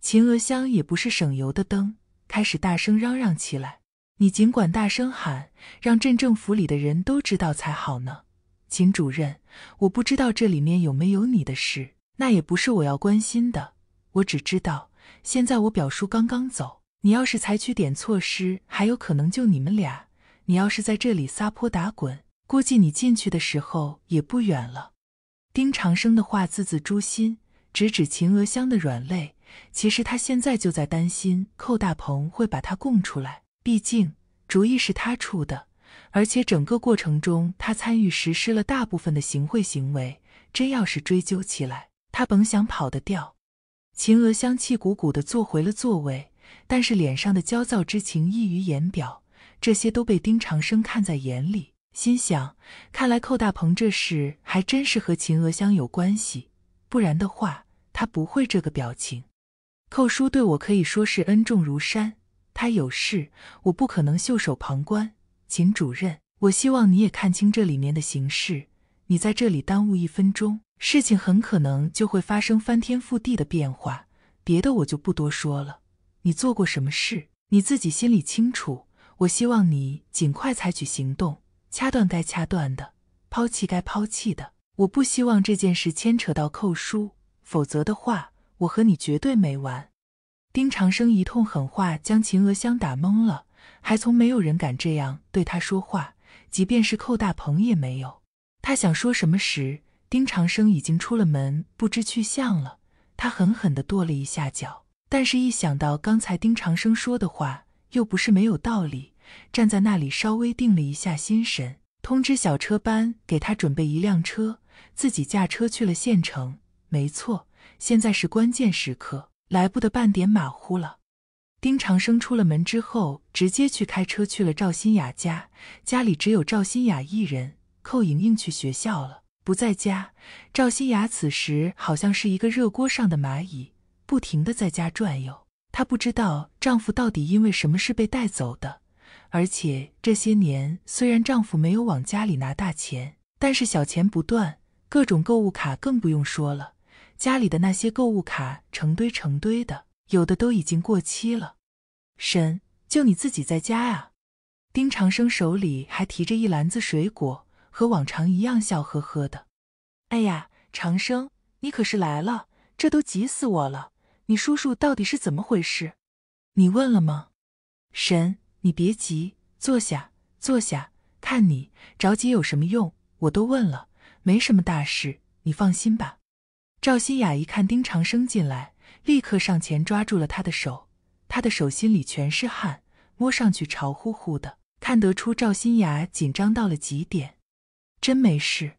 秦娥香也不是省油的灯，开始大声嚷嚷起来：“你尽管大声喊，让镇政府里的人都知道才好呢。”秦主任，我不知道这里面有没有你的事，那也不是我要关心的。我只知道，现在我表叔刚刚走，你要是采取点措施，还有可能救你们俩。你要是在这里撒泼打滚，估计你进去的时候也不远了。丁长生的话字字诛心，直指秦娥香的软肋。其实他现在就在担心寇大鹏会把他供出来，毕竟主意是他出的，而且整个过程中他参与实施了大部分的行贿行为。真要是追究起来，他甭想跑得掉。秦娥香气鼓鼓地坐回了座位，但是脸上的焦躁之情溢于言表，这些都被丁长生看在眼里。心想，看来寇大鹏这事还真是和秦娥香有关系，不然的话，他不会这个表情。寇叔对我可以说是恩重如山，他有事，我不可能袖手旁观。秦主任，我希望你也看清这里面的形势，你在这里耽误一分钟，事情很可能就会发生翻天覆地的变化。别的我就不多说了，你做过什么事，你自己心里清楚。我希望你尽快采取行动。掐断该掐断的，抛弃该抛弃的。我不希望这件事牵扯到寇叔，否则的话，我和你绝对没完。丁长生一通狠话将秦娥香打懵了，还从没有人敢这样对他说话，即便是寇大鹏也没有。他想说什么时，丁长生已经出了门，不知去向了。他狠狠地跺了一下脚，但是一想到刚才丁长生说的话，又不是没有道理。站在那里稍微定了一下心神，通知小车班给他准备一辆车，自己驾车去了县城。没错，现在是关键时刻，来不得半点马虎了。丁长生出了门之后，直接去开车去了赵新雅家。家里只有赵新雅一人，寇莹莹去学校了，不在家。赵新雅此时好像是一个热锅上的蚂蚁，不停的在家转悠。她不知道丈夫到底因为什么事被带走的。而且这些年，虽然丈夫没有往家里拿大钱，但是小钱不断，各种购物卡更不用说了。家里的那些购物卡成堆成堆的，有的都已经过期了。婶，就你自己在家啊？丁长生手里还提着一篮子水果，和往常一样笑呵呵的。哎呀，长生，你可是来了，这都急死我了。你叔叔到底是怎么回事？你问了吗？婶。你别急，坐下，坐下，看你着急有什么用？我都问了，没什么大事，你放心吧。赵新雅一看丁长生进来，立刻上前抓住了他的手，他的手心里全是汗，摸上去潮乎乎的，看得出赵新雅紧张到了极点。真没事，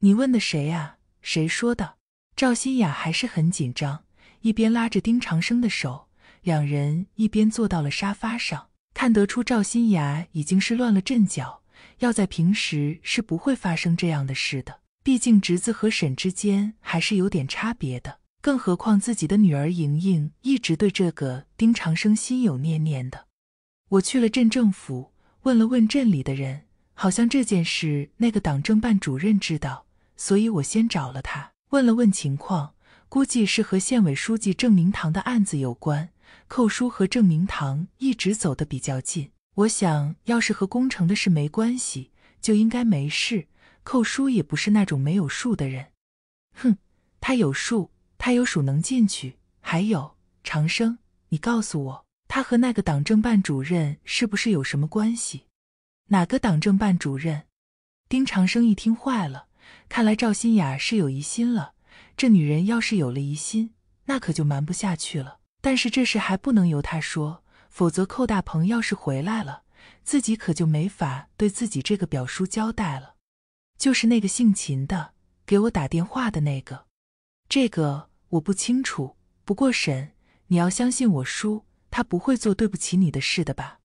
你问的谁呀？谁说的？赵新雅还是很紧张，一边拉着丁长生的手，两人一边坐到了沙发上。看得出赵新雅已经是乱了阵脚，要在平时是不会发生这样的事的。毕竟侄子和婶之间还是有点差别的，更何况自己的女儿莹莹一直对这个丁长生心有念念的。我去了镇政府，问了问镇里的人，好像这件事那个党政办主任知道，所以我先找了他，问了问情况，估计是和县委书记郑明堂的案子有关。寇叔和郑明堂一直走得比较近，我想要是和工程的事没关系，就应该没事。寇叔也不是那种没有数的人，哼，他有数，他有数能进去。还有长生，你告诉我，他和那个党政办主任是不是有什么关系？哪个党政办主任？丁长生一听坏了，看来赵新雅是有疑心了。这女人要是有了疑心，那可就瞒不下去了。但是这事还不能由他说，否则寇大鹏要是回来了，自己可就没法对自己这个表叔交代了。就是那个姓秦的，给我打电话的那个，这个我不清楚。不过沈，你要相信我叔，他不会做对不起你的事的吧？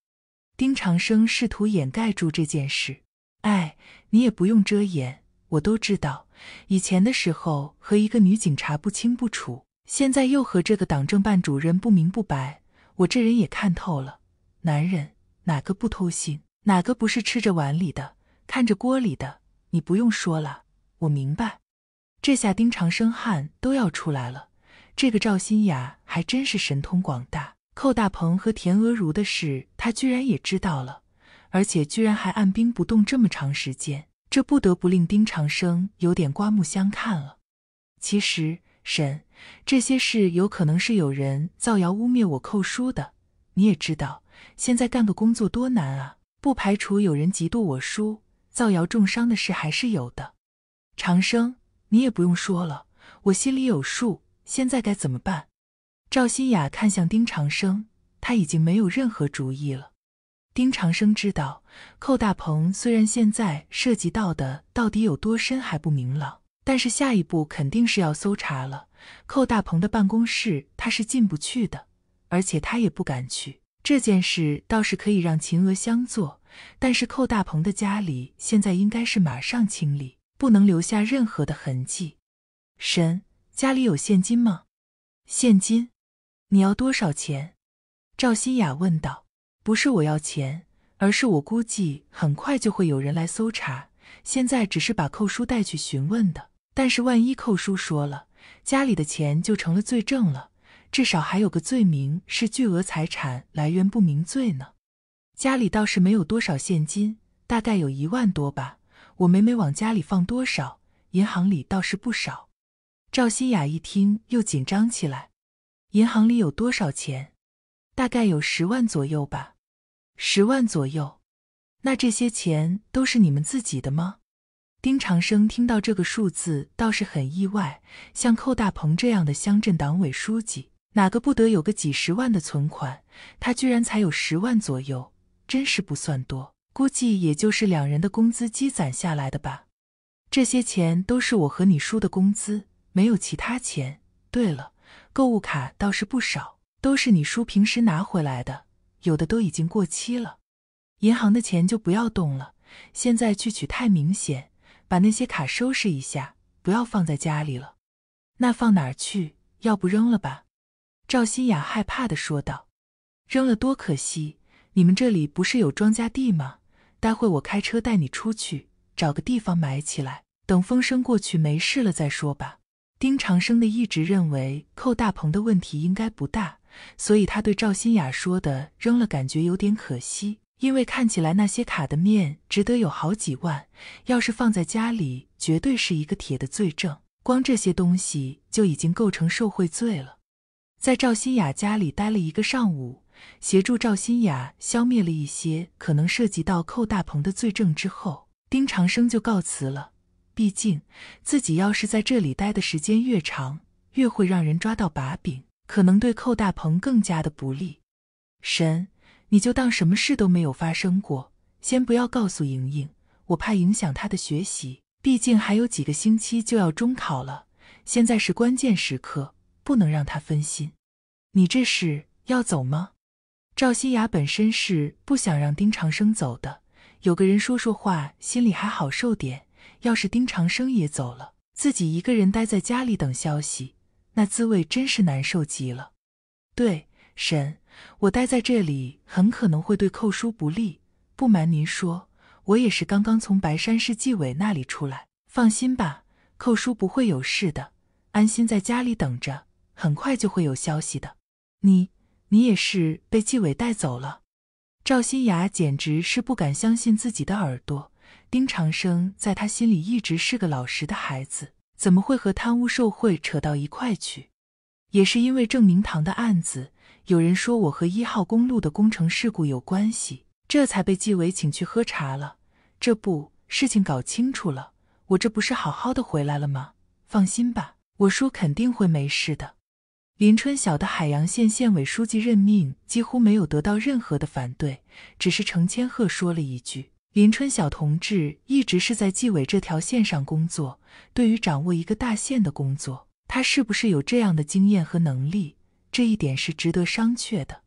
丁长生试图掩盖住这件事。哎，你也不用遮掩，我都知道。以前的时候和一个女警察不清不楚。现在又和这个党政办主任不明不白，我这人也看透了，男人哪个不偷腥，哪个不是吃着碗里的，看着锅里的？你不用说了，我明白。这下丁长生汗都要出来了。这个赵新雅还真是神通广大，寇大鹏和田娥如的事，他居然也知道了，而且居然还按兵不动这么长时间，这不得不令丁长生有点刮目相看了。其实。婶，这些事有可能是有人造谣污蔑我寇叔的。你也知道，现在干个工作多难啊！不排除有人嫉妒我叔，造谣重伤的事还是有的。长生，你也不用说了，我心里有数。现在该怎么办？赵新雅看向丁长生，他已经没有任何主意了。丁长生知道，寇大鹏虽然现在涉及到的到底有多深还不明朗。但是下一步肯定是要搜查了，寇大鹏的办公室他是进不去的，而且他也不敢去。这件事倒是可以让秦娥相做，但是寇大鹏的家里现在应该是马上清理，不能留下任何的痕迹。神家里有现金吗？现金？你要多少钱？赵新雅问道。不是我要钱，而是我估计很快就会有人来搜查，现在只是把寇叔带去询问的。但是万一寇叔说了，家里的钱就成了罪证了，至少还有个罪名是巨额财产来源不明罪呢。家里倒是没有多少现金，大概有一万多吧。我每每往家里放多少，银行里倒是不少。赵新雅一听又紧张起来：“银行里有多少钱？大概有十万左右吧。十万左右，那这些钱都是你们自己的吗？”丁长生听到这个数字，倒是很意外。像寇大鹏这样的乡镇党委书记，哪个不得有个几十万的存款？他居然才有十万左右，真是不算多，估计也就是两人的工资积攒下来的吧。这些钱都是我和你叔的工资，没有其他钱。对了，购物卡倒是不少，都是你叔平时拿回来的，有的都已经过期了。银行的钱就不要动了，现在去取太明显。把那些卡收拾一下，不要放在家里了。那放哪儿去？要不扔了吧？赵新雅害怕的说道：“扔了多可惜。你们这里不是有庄稼地吗？待会我开车带你出去，找个地方埋起来。等风声过去，没事了再说吧。”丁长生的一直认为寇大鹏的问题应该不大，所以他对赵新雅说的扔了感觉有点可惜。因为看起来那些卡的面值得有好几万，要是放在家里，绝对是一个铁的罪证。光这些东西就已经构成受贿罪了。在赵新雅家里待了一个上午，协助赵新雅消灭了一些可能涉及到寇大鹏的罪证之后，丁长生就告辞了。毕竟自己要是在这里待的时间越长，越会让人抓到把柄，可能对寇大鹏更加的不利。神。你就当什么事都没有发生过，先不要告诉莹莹，我怕影响她的学习。毕竟还有几个星期就要中考了，现在是关键时刻，不能让她分心。你这是要走吗？赵新雅本身是不想让丁长生走的，有个人说说话，心里还好受点。要是丁长生也走了，自己一个人待在家里等消息，那滋味真是难受极了。对，沈。我待在这里很可能会对寇叔不利。不瞒您说，我也是刚刚从白山市纪委那里出来。放心吧，寇叔不会有事的。安心在家里等着，很快就会有消息的。你，你也是被纪委带走了？赵新雅简直是不敢相信自己的耳朵。丁长生在他心里一直是个老实的孩子，怎么会和贪污受贿扯到一块去？也是因为郑明堂的案子。有人说我和一号公路的工程事故有关系，这才被纪委请去喝茶了。这不，事情搞清楚了，我这不是好好的回来了吗？放心吧，我叔肯定会没事的。林春晓的海阳县县委书记任命几乎没有得到任何的反对，只是程千鹤说了一句：“林春晓同志一直是在纪委这条线上工作，对于掌握一个大县的工作，他是不是有这样的经验和能力？”这一点是值得商榷的，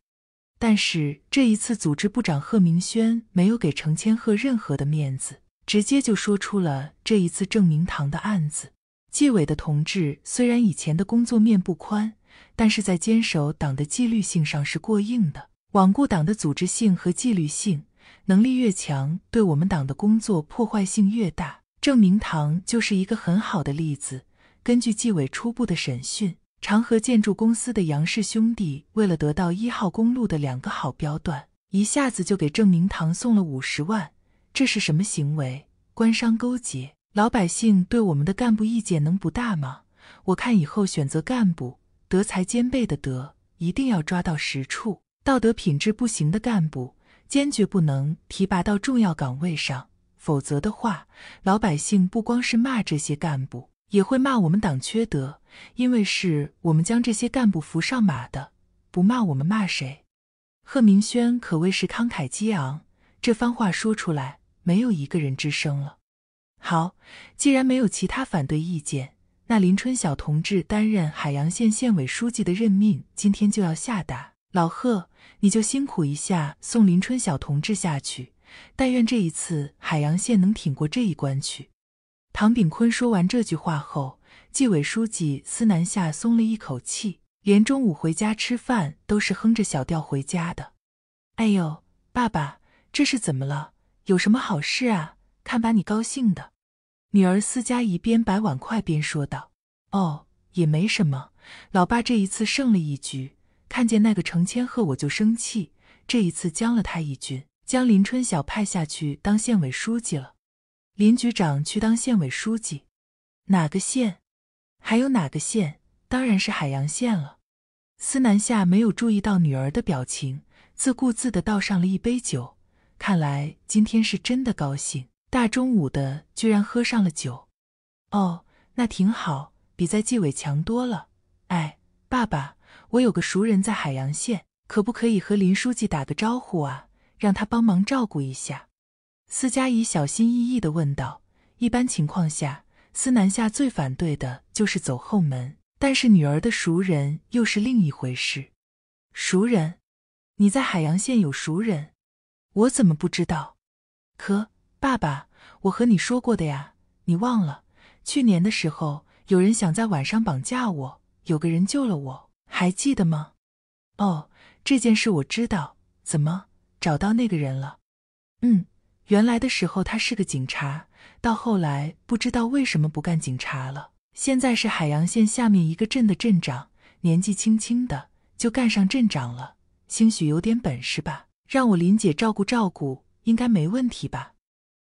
但是这一次组织部长贺明轩没有给程千鹤任何的面子，直接就说出了这一次郑明堂的案子。纪委的同志虽然以前的工作面不宽，但是在坚守党的纪律性上是过硬的。罔顾党的组织性和纪律性，能力越强，对我们党的工作破坏性越大。郑明堂就是一个很好的例子。根据纪委初步的审讯。长河建筑公司的杨氏兄弟为了得到一号公路的两个好标段，一下子就给郑明堂送了五十万，这是什么行为？官商勾结，老百姓对我们的干部意见能不大吗？我看以后选择干部，德才兼备的德一定要抓到实处，道德品质不行的干部坚决不能提拔到重要岗位上，否则的话，老百姓不光是骂这些干部。也会骂我们党缺德，因为是我们将这些干部扶上马的，不骂我们骂谁？贺明轩可谓是慷慨激昂，这番话说出来，没有一个人吱声了。好，既然没有其他反对意见，那林春晓同志担任海阳县县委书记的任命，今天就要下达。老贺，你就辛苦一下，送林春晓同志下去。但愿这一次海阳县能挺过这一关去。唐炳坤说完这句话后，纪委书记司南夏松了一口气，连中午回家吃饭都是哼着小调回家的。哎呦，爸爸，这是怎么了？有什么好事啊？看把你高兴的！女儿思佳怡边摆碗筷边说道：“哦，也没什么。老爸这一次胜了一局，看见那个程千鹤我就生气，这一次将了他一军，将林春晓派下去当县委书记了。”林局长去当县委书记，哪个县？还有哪个县？当然是海洋县了。司南夏没有注意到女儿的表情，自顾自的倒上了一杯酒。看来今天是真的高兴，大中午的居然喝上了酒。哦，那挺好，比在纪委强多了。哎，爸爸，我有个熟人在海洋县，可不可以和林书记打个招呼啊？让他帮忙照顾一下。司佳怡小心翼翼地问道：“一般情况下，司南夏最反对的就是走后门，但是女儿的熟人又是另一回事。熟人？你在海洋县有熟人？我怎么不知道？可爸爸，我和你说过的呀，你忘了？去年的时候，有人想在晚上绑架我，有个人救了我，还记得吗？哦，这件事我知道。怎么找到那个人了？嗯。”原来的时候他是个警察，到后来不知道为什么不干警察了。现在是海洋县下面一个镇的镇长，年纪轻轻的就干上镇长了，兴许有点本事吧。让我林姐照顾照顾，应该没问题吧？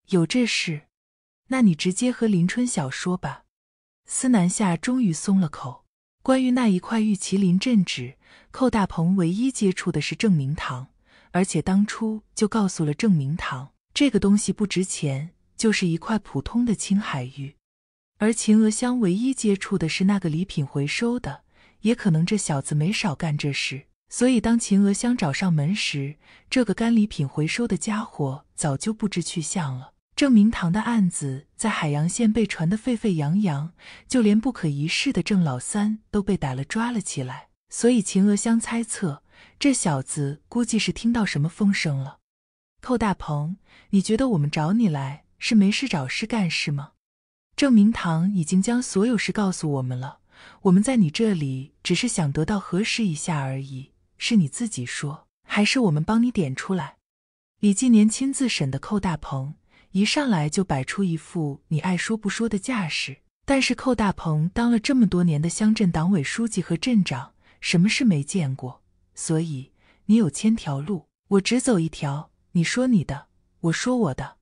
有这事，那你直接和林春晓说吧。司南夏终于松了口。关于那一块玉麒麟镇纸，寇大鹏唯一接触的是郑明堂，而且当初就告诉了郑明堂。这个东西不值钱，就是一块普通的青海玉。而秦娥香唯一接触的是那个礼品回收的，也可能这小子没少干这事。所以当秦娥香找上门时，这个干礼品回收的家伙早就不知去向了。郑明堂的案子在海洋县被传得沸沸扬扬，就连不可一世的郑老三都被逮了，抓了起来。所以秦娥香猜测，这小子估计是听到什么风声了。寇大鹏，你觉得我们找你来是没事找事干是吗？郑明堂已经将所有事告诉我们了，我们在你这里只是想得到核实一下而已。是你自己说，还是我们帮你点出来？李继年亲自审的寇大鹏，一上来就摆出一副你爱说不说的架势。但是寇大鹏当了这么多年的乡镇党委书记和镇长，什么事没见过？所以你有千条路，我只走一条。你说你的，我说我的，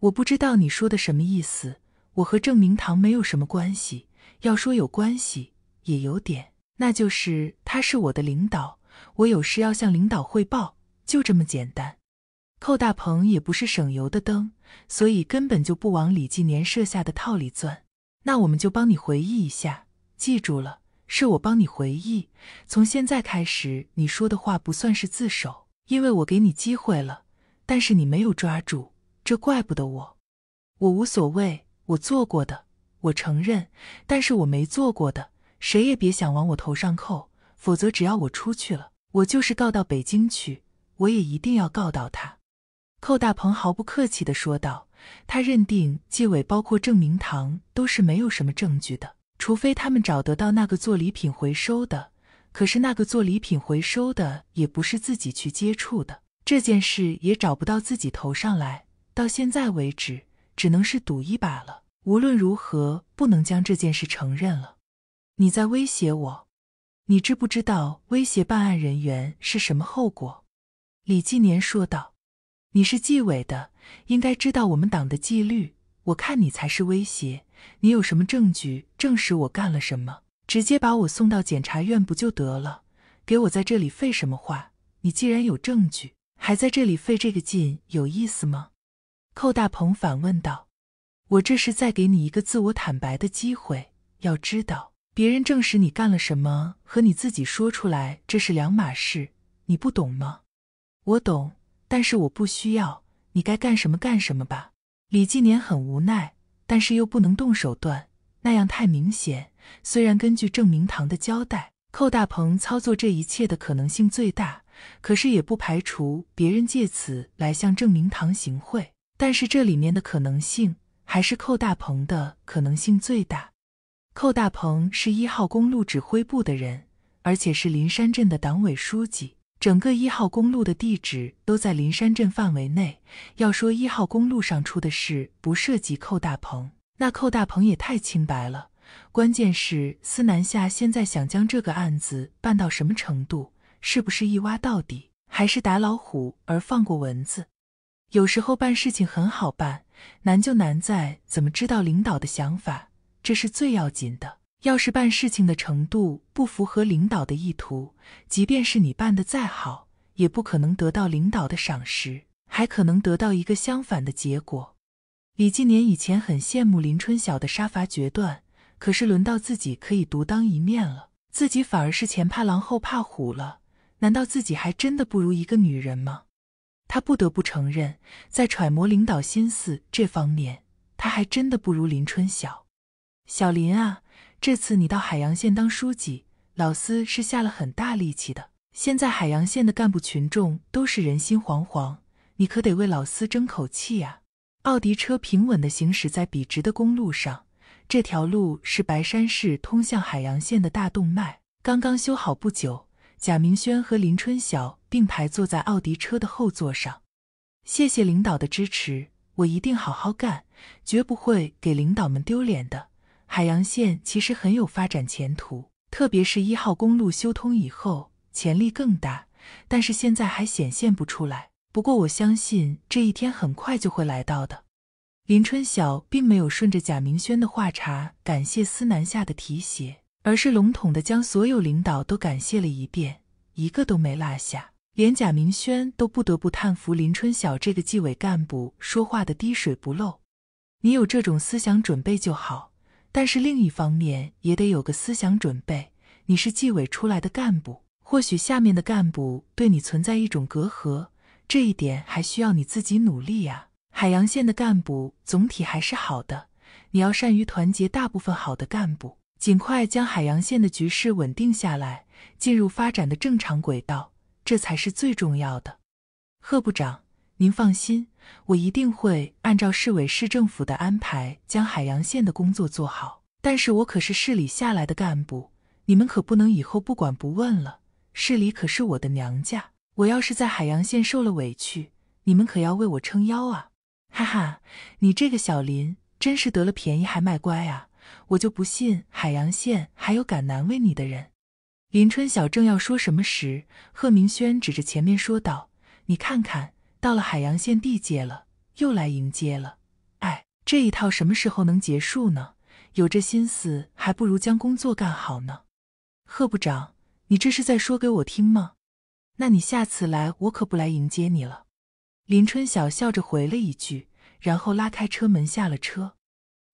我不知道你说的什么意思。我和郑明堂没有什么关系，要说有关系也有点，那就是他是我的领导，我有事要向领导汇报，就这么简单。寇大鹏也不是省油的灯，所以根本就不往李继年设下的套里钻。那我们就帮你回忆一下，记住了，是我帮你回忆。从现在开始，你说的话不算是自首，因为我给你机会了。但是你没有抓住，这怪不得我。我无所谓，我做过的，我承认；但是我没做过的，谁也别想往我头上扣。否则，只要我出去了，我就是告到北京去，我也一定要告到他。寇大鹏毫不客气地说道。他认定纪委包括郑明堂都是没有什么证据的，除非他们找得到那个做礼品回收的。可是那个做礼品回收的也不是自己去接触的。这件事也找不到自己头上来，到现在为止，只能是赌一把了。无论如何，不能将这件事承认了。你在威胁我？你知不知道威胁办案人员是什么后果？李继年说道：“你是纪委的，应该知道我们党的纪律。我看你才是威胁。你有什么证据证实我干了什么？直接把我送到检察院不就得了？给我在这里废什么话？你既然有证据。”还在这里费这个劲有意思吗？寇大鹏反问道：“我这是在给你一个自我坦白的机会。要知道，别人证实你干了什么和你自己说出来这是两码事，你不懂吗？”“我懂，但是我不需要。你该干什么干什么吧。”李继年很无奈，但是又不能动手段，那样太明显。虽然根据郑明堂的交代，寇大鹏操作这一切的可能性最大。可是也不排除别人借此来向郑明堂行贿，但是这里面的可能性还是寇大鹏的可能性最大。寇大鹏是一号公路指挥部的人，而且是林山镇的党委书记，整个一号公路的地址都在林山镇范围内。要说一号公路上出的事不涉及寇大鹏，那寇大鹏也太清白了。关键是司南夏现在想将这个案子办到什么程度？是不是一挖到底，还是打老虎而放过蚊子？有时候办事情很好办，难就难在怎么知道领导的想法，这是最要紧的。要是办事情的程度不符合领导的意图，即便是你办的再好，也不可能得到领导的赏识，还可能得到一个相反的结果。李继年以前很羡慕林春晓的杀伐决断，可是轮到自己可以独当一面了，自己反而是前怕狼后怕虎了。难道自己还真的不如一个女人吗？他不得不承认，在揣摩领导心思这方面，他还真的不如林春晓。小林啊，这次你到海洋县当书记，老司是下了很大力气的。现在海洋县的干部群众都是人心惶惶，你可得为老司争口气啊！奥迪车平稳地行驶在笔直的公路上，这条路是白山市通向海洋县的大动脉，刚刚修好不久。贾明轩和林春晓并排坐在奥迪车的后座上。谢谢领导的支持，我一定好好干，绝不会给领导们丢脸的。海洋线其实很有发展前途，特别是一号公路修通以后，潜力更大，但是现在还显现不出来。不过我相信这一天很快就会来到的。林春晓并没有顺着贾明轩的话茬，感谢司南下的提携。而是笼统的将所有领导都感谢了一遍，一个都没落下，连贾明轩都不得不叹服林春晓这个纪委干部说话的滴水不漏。你有这种思想准备就好，但是另一方面也得有个思想准备。你是纪委出来的干部，或许下面的干部对你存在一种隔阂，这一点还需要你自己努力呀。海洋县的干部总体还是好的，你要善于团结大部分好的干部。尽快将海洋县的局势稳定下来，进入发展的正常轨道，这才是最重要的。贺部长，您放心，我一定会按照市委市政府的安排，将海洋县的工作做好。但是我可是市里下来的干部，你们可不能以后不管不问了。市里可是我的娘家，我要是在海洋县受了委屈，你们可要为我撑腰啊！哈哈，你这个小林真是得了便宜还卖乖啊！我就不信海洋县还有敢难为你的人。林春晓正要说什么时，贺明轩指着前面说道：“你看看，到了海洋县地界了，又来迎接了。哎，这一套什么时候能结束呢？有这心思，还不如将工作干好呢。”贺部长，你这是在说给我听吗？那你下次来，我可不来迎接你了。”林春晓笑着回了一句，然后拉开车门下了车。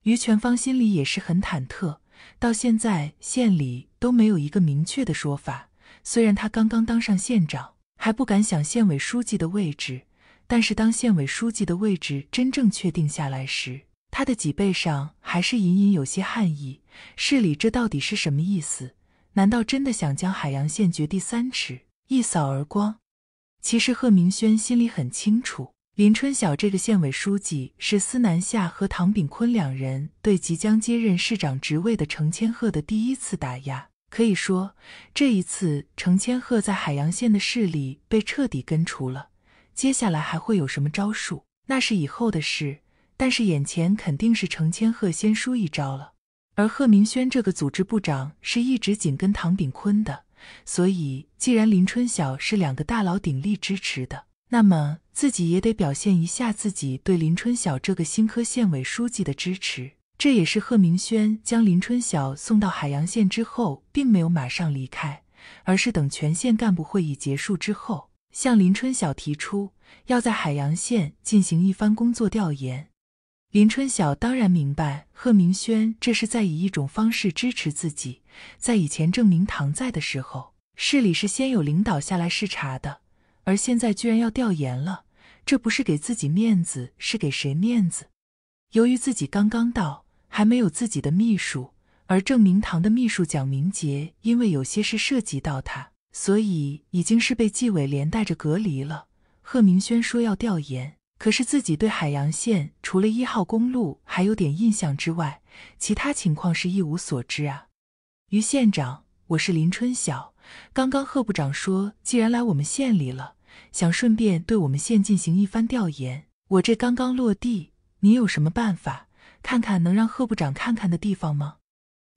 于全芳心里也是很忐忑，到现在县里都没有一个明确的说法。虽然他刚刚当上县长，还不敢想县委书记的位置，但是当县委书记的位置真正确定下来时，他的脊背上还是隐隐有些汗意。市里这到底是什么意思？难道真的想将海洋县掘地三尺，一扫而光？其实贺明轩心里很清楚。林春晓这个县委书记是司南夏和唐炳坤两人对即将接任市长职位的程千鹤的第一次打压，可以说这一次程千鹤在海洋县的势力被彻底根除了。接下来还会有什么招数？那是以后的事。但是眼前肯定是程千鹤先输一招了。而贺明轩这个组织部长是一直紧跟唐炳坤的，所以既然林春晓是两个大佬鼎力支持的，那么。自己也得表现一下自己对林春晓这个新科县委书记的支持，这也是贺明轩将林春晓送到海洋县之后，并没有马上离开，而是等全县干部会议结束之后，向林春晓提出要在海洋县进行一番工作调研。林春晓当然明白，贺明轩这是在以一种方式支持自己。在以前郑明堂在的时候，市里是先有领导下来视察的。而现在居然要调研了，这不是给自己面子，是给谁面子？由于自己刚刚到，还没有自己的秘书，而郑明堂的秘书蒋明杰，因为有些事涉及到他，所以已经是被纪委连带着隔离了。贺明轩说要调研，可是自己对海洋县除了一号公路还有点印象之外，其他情况是一无所知啊。于县长，我是林春晓。刚刚贺部长说，既然来我们县里了，想顺便对我们县进行一番调研。我这刚刚落地，你有什么办法，看看能让贺部长看看的地方吗？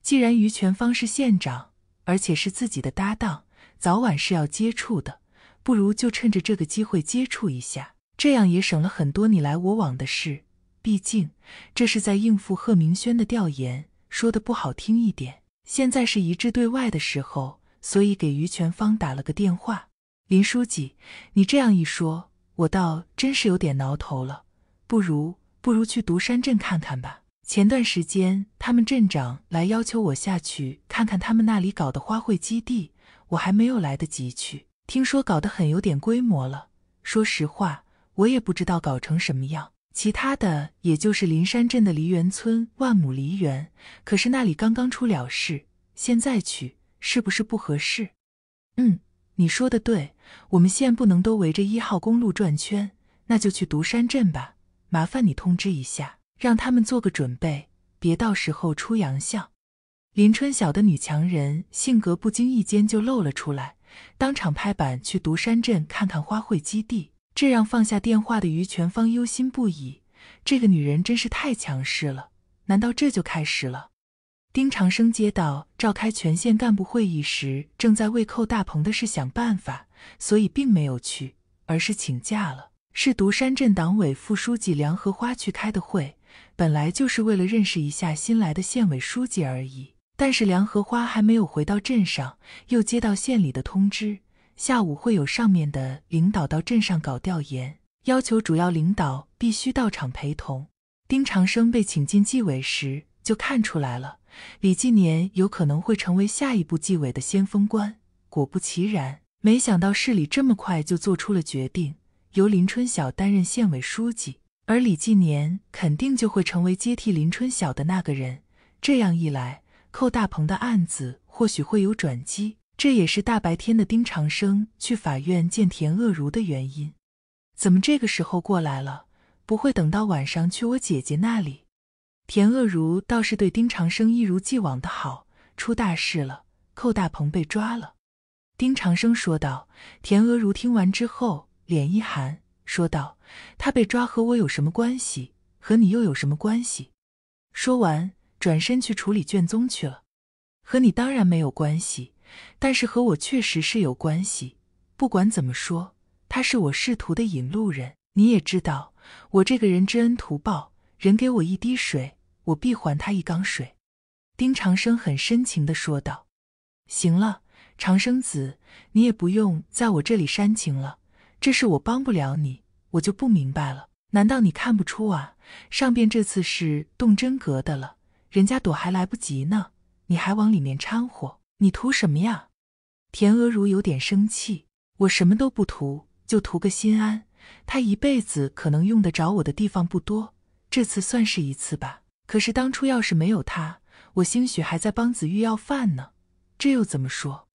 既然于全芳是县长，而且是自己的搭档，早晚是要接触的，不如就趁着这个机会接触一下，这样也省了很多你来我往的事。毕竟这是在应付贺明轩的调研，说的不好听一点，现在是一致对外的时候。所以给于全芳打了个电话。林书记，你这样一说，我倒真是有点挠头了。不如不如去独山镇看看吧。前段时间他们镇长来要求我下去看看他们那里搞的花卉基地，我还没有来得及去。听说搞得很有点规模了。说实话，我也不知道搞成什么样。其他的也就是林山镇的梨园村万亩梨园，可是那里刚刚出了事，现在去。是不是不合适？嗯，你说的对，我们县不能都围着一号公路转圈，那就去独山镇吧。麻烦你通知一下，让他们做个准备，别到时候出洋相。林春晓的女强人性格不经意间就露了出来，当场拍板去独山镇看看花卉基地。这让放下电话的于全芳忧心不已，这个女人真是太强势了，难道这就开始了？丁长生接到召开全县干部会议时，正在为扣大棚的事想办法，所以并没有去，而是请假了。是独山镇党委副书记梁荷花去开的会，本来就是为了认识一下新来的县委书记而已。但是梁荷花还没有回到镇上，又接到县里的通知，下午会有上面的领导到镇上搞调研，要求主要领导必须到场陪同。丁长生被请进纪委时就看出来了。李继年有可能会成为下一步纪委的先锋官。果不其然，没想到市里这么快就做出了决定，由林春晓担任县委书记，而李继年肯定就会成为接替林春晓的那个人。这样一来，寇大鹏的案子或许会有转机。这也是大白天的丁长生去法院见田鄂如的原因。怎么这个时候过来了？不会等到晚上去我姐姐那里？田鄂如倒是对丁长生一如既往的好。出大事了，寇大鹏被抓了。丁长生说道。田鄂如听完之后，脸一寒，说道：“他被抓和我有什么关系？和你又有什么关系？”说完，转身去处理卷宗去了。和你当然没有关系，但是和我确实是有关系。不管怎么说，他是我仕途的引路人。你也知道，我这个人知恩图报。人给我一滴水，我必还他一缸水。丁长生很深情的说道：“行了，长生子，你也不用在我这里煽情了。这事我帮不了你，我就不明白了。难道你看不出啊？上边这次是动真格的了，人家躲还来不及呢，你还往里面掺和，你图什么呀？”田娥如有点生气：“我什么都不图，就图个心安。他一辈子可能用得着我的地方不多。”这次算是一次吧。可是当初要是没有他，我兴许还在帮子玉要饭呢。这又怎么说？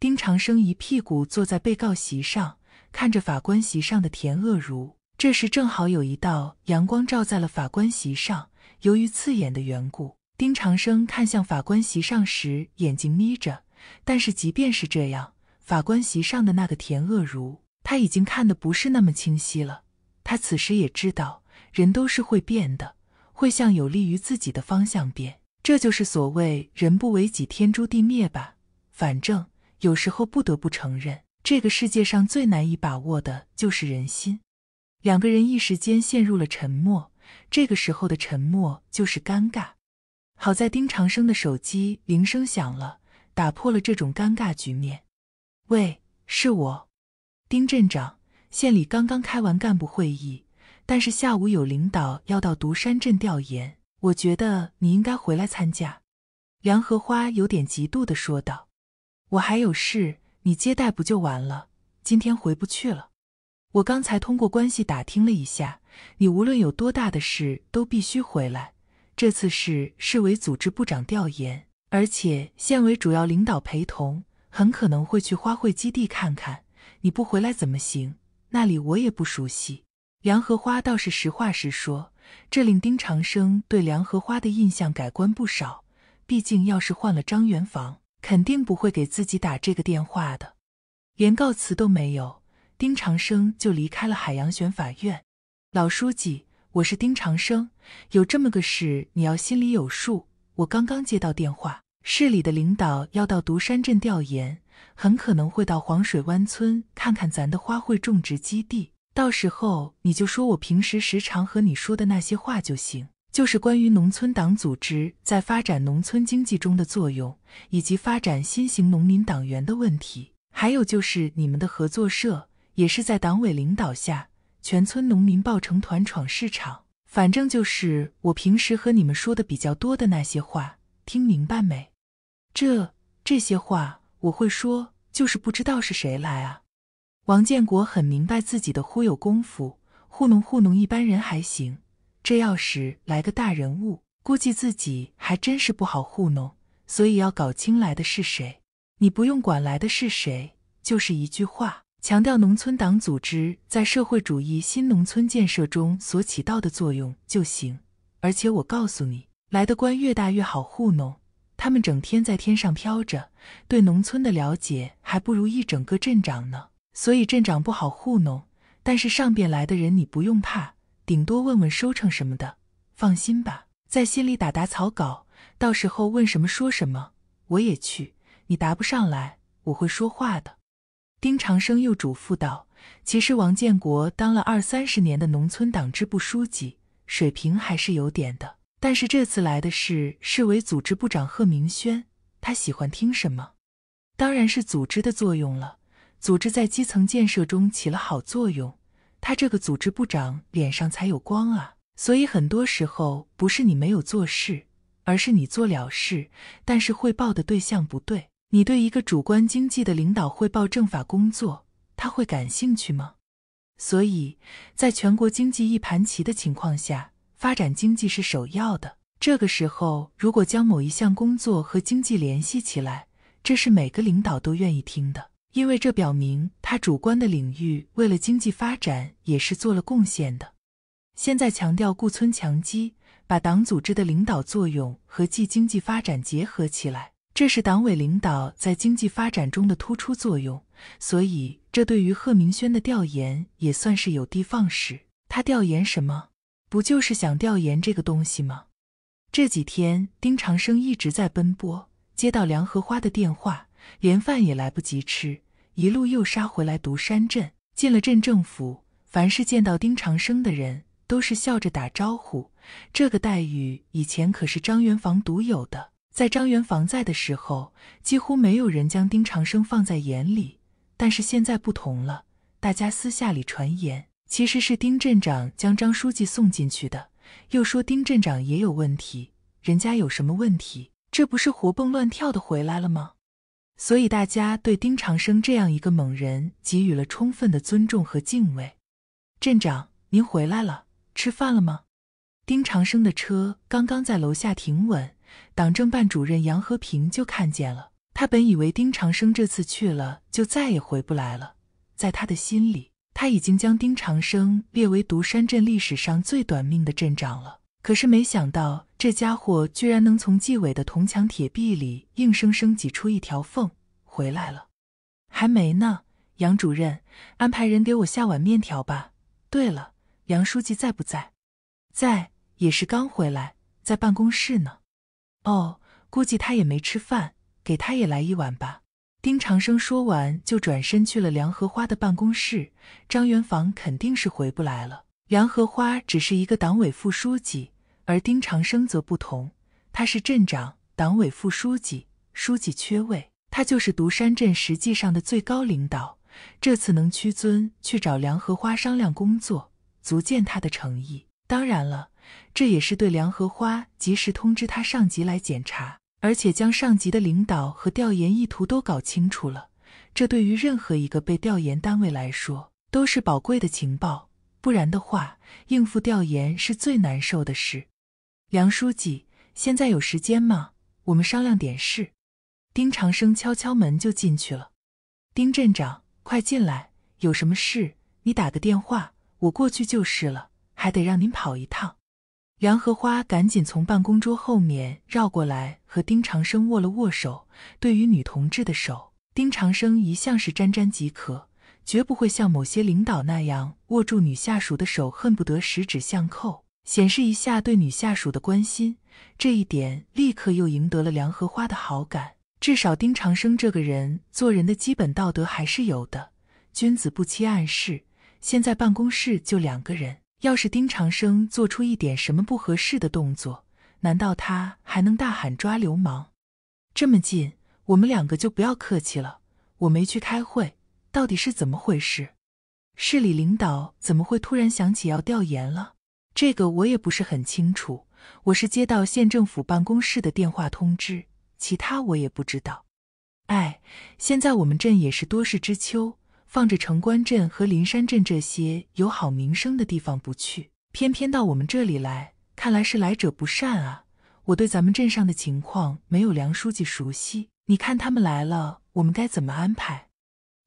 丁长生一屁股坐在被告席上，看着法官席上的田恶如。这时正好有一道阳光照在了法官席上，由于刺眼的缘故，丁长生看向法官席上时眼睛眯着。但是即便是这样，法官席上的那个田恶如，他已经看得不是那么清晰了。他此时也知道。人都是会变的，会向有利于自己的方向变，这就是所谓“人不为己，天诛地灭”吧。反正有时候不得不承认，这个世界上最难以把握的就是人心。两个人一时间陷入了沉默，这个时候的沉默就是尴尬。好在丁长生的手机铃声响了，打破了这种尴尬局面。喂，是我，丁镇长，县里刚刚开完干部会议。但是下午有领导要到独山镇调研，我觉得你应该回来参加。”梁荷花有点嫉妒的说道，“我还有事，你接待不就完了？今天回不去了。我刚才通过关系打听了一下，你无论有多大的事，都必须回来。这次是市委组织部长调研，而且县委主要领导陪同，很可能会去花卉基地看看。你不回来怎么行？那里我也不熟悉。”梁荷花倒是实话实说，这令丁长生对梁荷花的印象改观不少。毕竟，要是换了张元房，肯定不会给自己打这个电话的，连告辞都没有。丁长生就离开了海洋选法院。老书记，我是丁长生，有这么个事，你要心里有数。我刚刚接到电话，市里的领导要到独山镇调研，很可能会到黄水湾村看看咱的花卉种植基地。到时候你就说我平时时常和你说的那些话就行，就是关于农村党组织在发展农村经济中的作用，以及发展新型农民党员的问题，还有就是你们的合作社也是在党委领导下，全村农民抱成团闯市场。反正就是我平时和你们说的比较多的那些话，听明白没？这这些话我会说，就是不知道是谁来啊。王建国很明白自己的忽悠功夫，糊弄糊弄一般人还行，这要是来个大人物，估计自己还真是不好糊弄。所以要搞清来的是谁。你不用管来的是谁，就是一句话，强调农村党组织在社会主义新农村建设中所起到的作用就行。而且我告诉你，来的官越大越好糊弄，他们整天在天上飘着，对农村的了解还不如一整个镇长呢。所以镇长不好糊弄，但是上边来的人你不用怕，顶多问问收成什么的，放心吧。在心里打打草稿，到时候问什么说什么。我也去，你答不上来，我会说话的。丁长生又嘱咐道：“其实王建国当了二三十年的农村党支部书记，水平还是有点的。但是这次来的是市委组织部长贺明轩，他喜欢听什么？当然是组织的作用了。”组织在基层建设中起了好作用，他这个组织部长脸上才有光啊。所以很多时候不是你没有做事，而是你做了事，但是汇报的对象不对。你对一个主观经济的领导汇报政法工作，他会感兴趣吗？所以，在全国经济一盘棋的情况下，发展经济是首要的。这个时候，如果将某一项工作和经济联系起来，这是每个领导都愿意听的。因为这表明他主观的领域为了经济发展也是做了贡献的。现在强调顾村强基，把党组织的领导作用和计经济发展结合起来，这是党委领导在经济发展中的突出作用。所以，这对于贺明轩的调研也算是有的放矢。他调研什么？不就是想调研这个东西吗？这几天丁长生一直在奔波，接到梁荷花的电话，连饭也来不及吃。一路又杀回来独山镇，进了镇政府，凡是见到丁长生的人，都是笑着打招呼。这个待遇以前可是张元房独有的，在张元房在的时候，几乎没有人将丁长生放在眼里。但是现在不同了，大家私下里传言，其实是丁镇长将张书记送进去的，又说丁镇长也有问题。人家有什么问题？这不是活蹦乱跳的回来了吗？所以，大家对丁长生这样一个猛人给予了充分的尊重和敬畏。镇长，您回来了，吃饭了吗？丁长生的车刚刚在楼下停稳，党政办主任杨和平就看见了。他本以为丁长生这次去了就再也回不来了，在他的心里，他已经将丁长生列为独山镇历史上最短命的镇长了。可是没想到，这家伙居然能从纪委的铜墙铁壁里硬生生挤出一条缝回来了。还没呢，杨主任，安排人给我下碗面条吧。对了，杨书记在不在？在，也是刚回来，在办公室呢。哦，估计他也没吃饭，给他也来一碗吧。丁长生说完，就转身去了梁荷花的办公室。张元房肯定是回不来了。梁荷花只是一个党委副书记。而丁长生则不同，他是镇长、党委副书记，书记缺位，他就是独山镇实际上的最高领导。这次能屈尊去找梁荷花商量工作，足见他的诚意。当然了，这也是对梁荷花及时通知他上级来检查，而且将上级的领导和调研意图都搞清楚了。这对于任何一个被调研单位来说，都是宝贵的情报。不然的话，应付调研是最难受的事。梁书记，现在有时间吗？我们商量点事。丁长生敲敲门就进去了。丁镇长，快进来，有什么事？你打个电话，我过去就是了。还得让您跑一趟。梁荷花赶紧从办公桌后面绕过来，和丁长生握了握手。对于女同志的手，丁长生一向是沾沾即可，绝不会像某些领导那样握住女下属的手，恨不得十指相扣。显示一下对女下属的关心，这一点立刻又赢得了梁荷花的好感。至少丁长生这个人做人的基本道德还是有的。君子不欺暗室。现在办公室就两个人，要是丁长生做出一点什么不合适的动作，难道他还能大喊抓流氓？这么近，我们两个就不要客气了。我没去开会，到底是怎么回事？市里领导怎么会突然想起要调研了？这个我也不是很清楚，我是接到县政府办公室的电话通知，其他我也不知道。哎，现在我们镇也是多事之秋，放着城关镇和林山镇这些有好名声的地方不去，偏偏到我们这里来，看来是来者不善啊！我对咱们镇上的情况没有梁书记熟悉，你看他们来了，我们该怎么安排？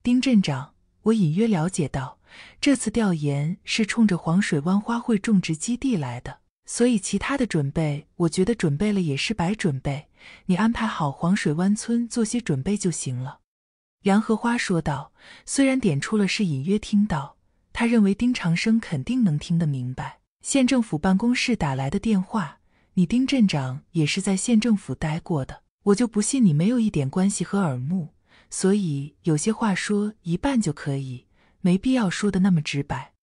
丁镇长，我隐约了解到。这次调研是冲着黄水湾花卉种植基地来的，所以其他的准备，我觉得准备了也是白准备。你安排好黄水湾村做些准备就行了。”杨荷花说道。虽然点出了是隐约听到，他认为丁长生肯定能听得明白。县政府办公室打来的电话，你丁镇长也是在县政府待过的，我就不信你没有一点关系和耳目，所以有些话说一半就可以。没必要说的那么直白。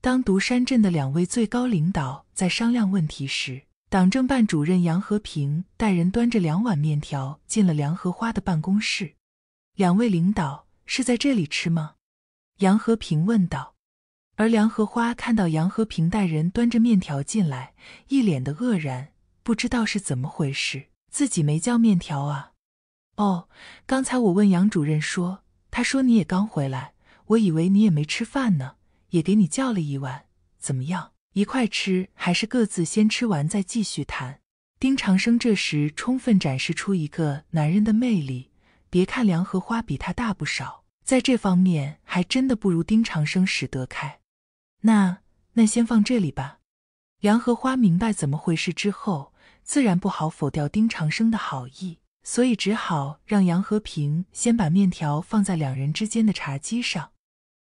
当独山镇的两位最高领导在商量问题时，党政办主任杨和平带人端着两碗面条进了梁荷花的办公室。两位领导是在这里吃吗？杨和平问道。而梁荷花看到杨和平带人端着面条进来，一脸的愕然，不知道是怎么回事，自己没叫面条啊。哦，刚才我问杨主任说，他说你也刚回来。我以为你也没吃饭呢，也给你叫了一碗，怎么样？一块吃还是各自先吃完再继续谈？丁长生这时充分展示出一个男人的魅力。别看梁荷花比他大不少，在这方面还真的不如丁长生使得开。那那先放这里吧。梁荷花明白怎么回事之后，自然不好否掉丁长生的好意，所以只好让杨和平先把面条放在两人之间的茶几上。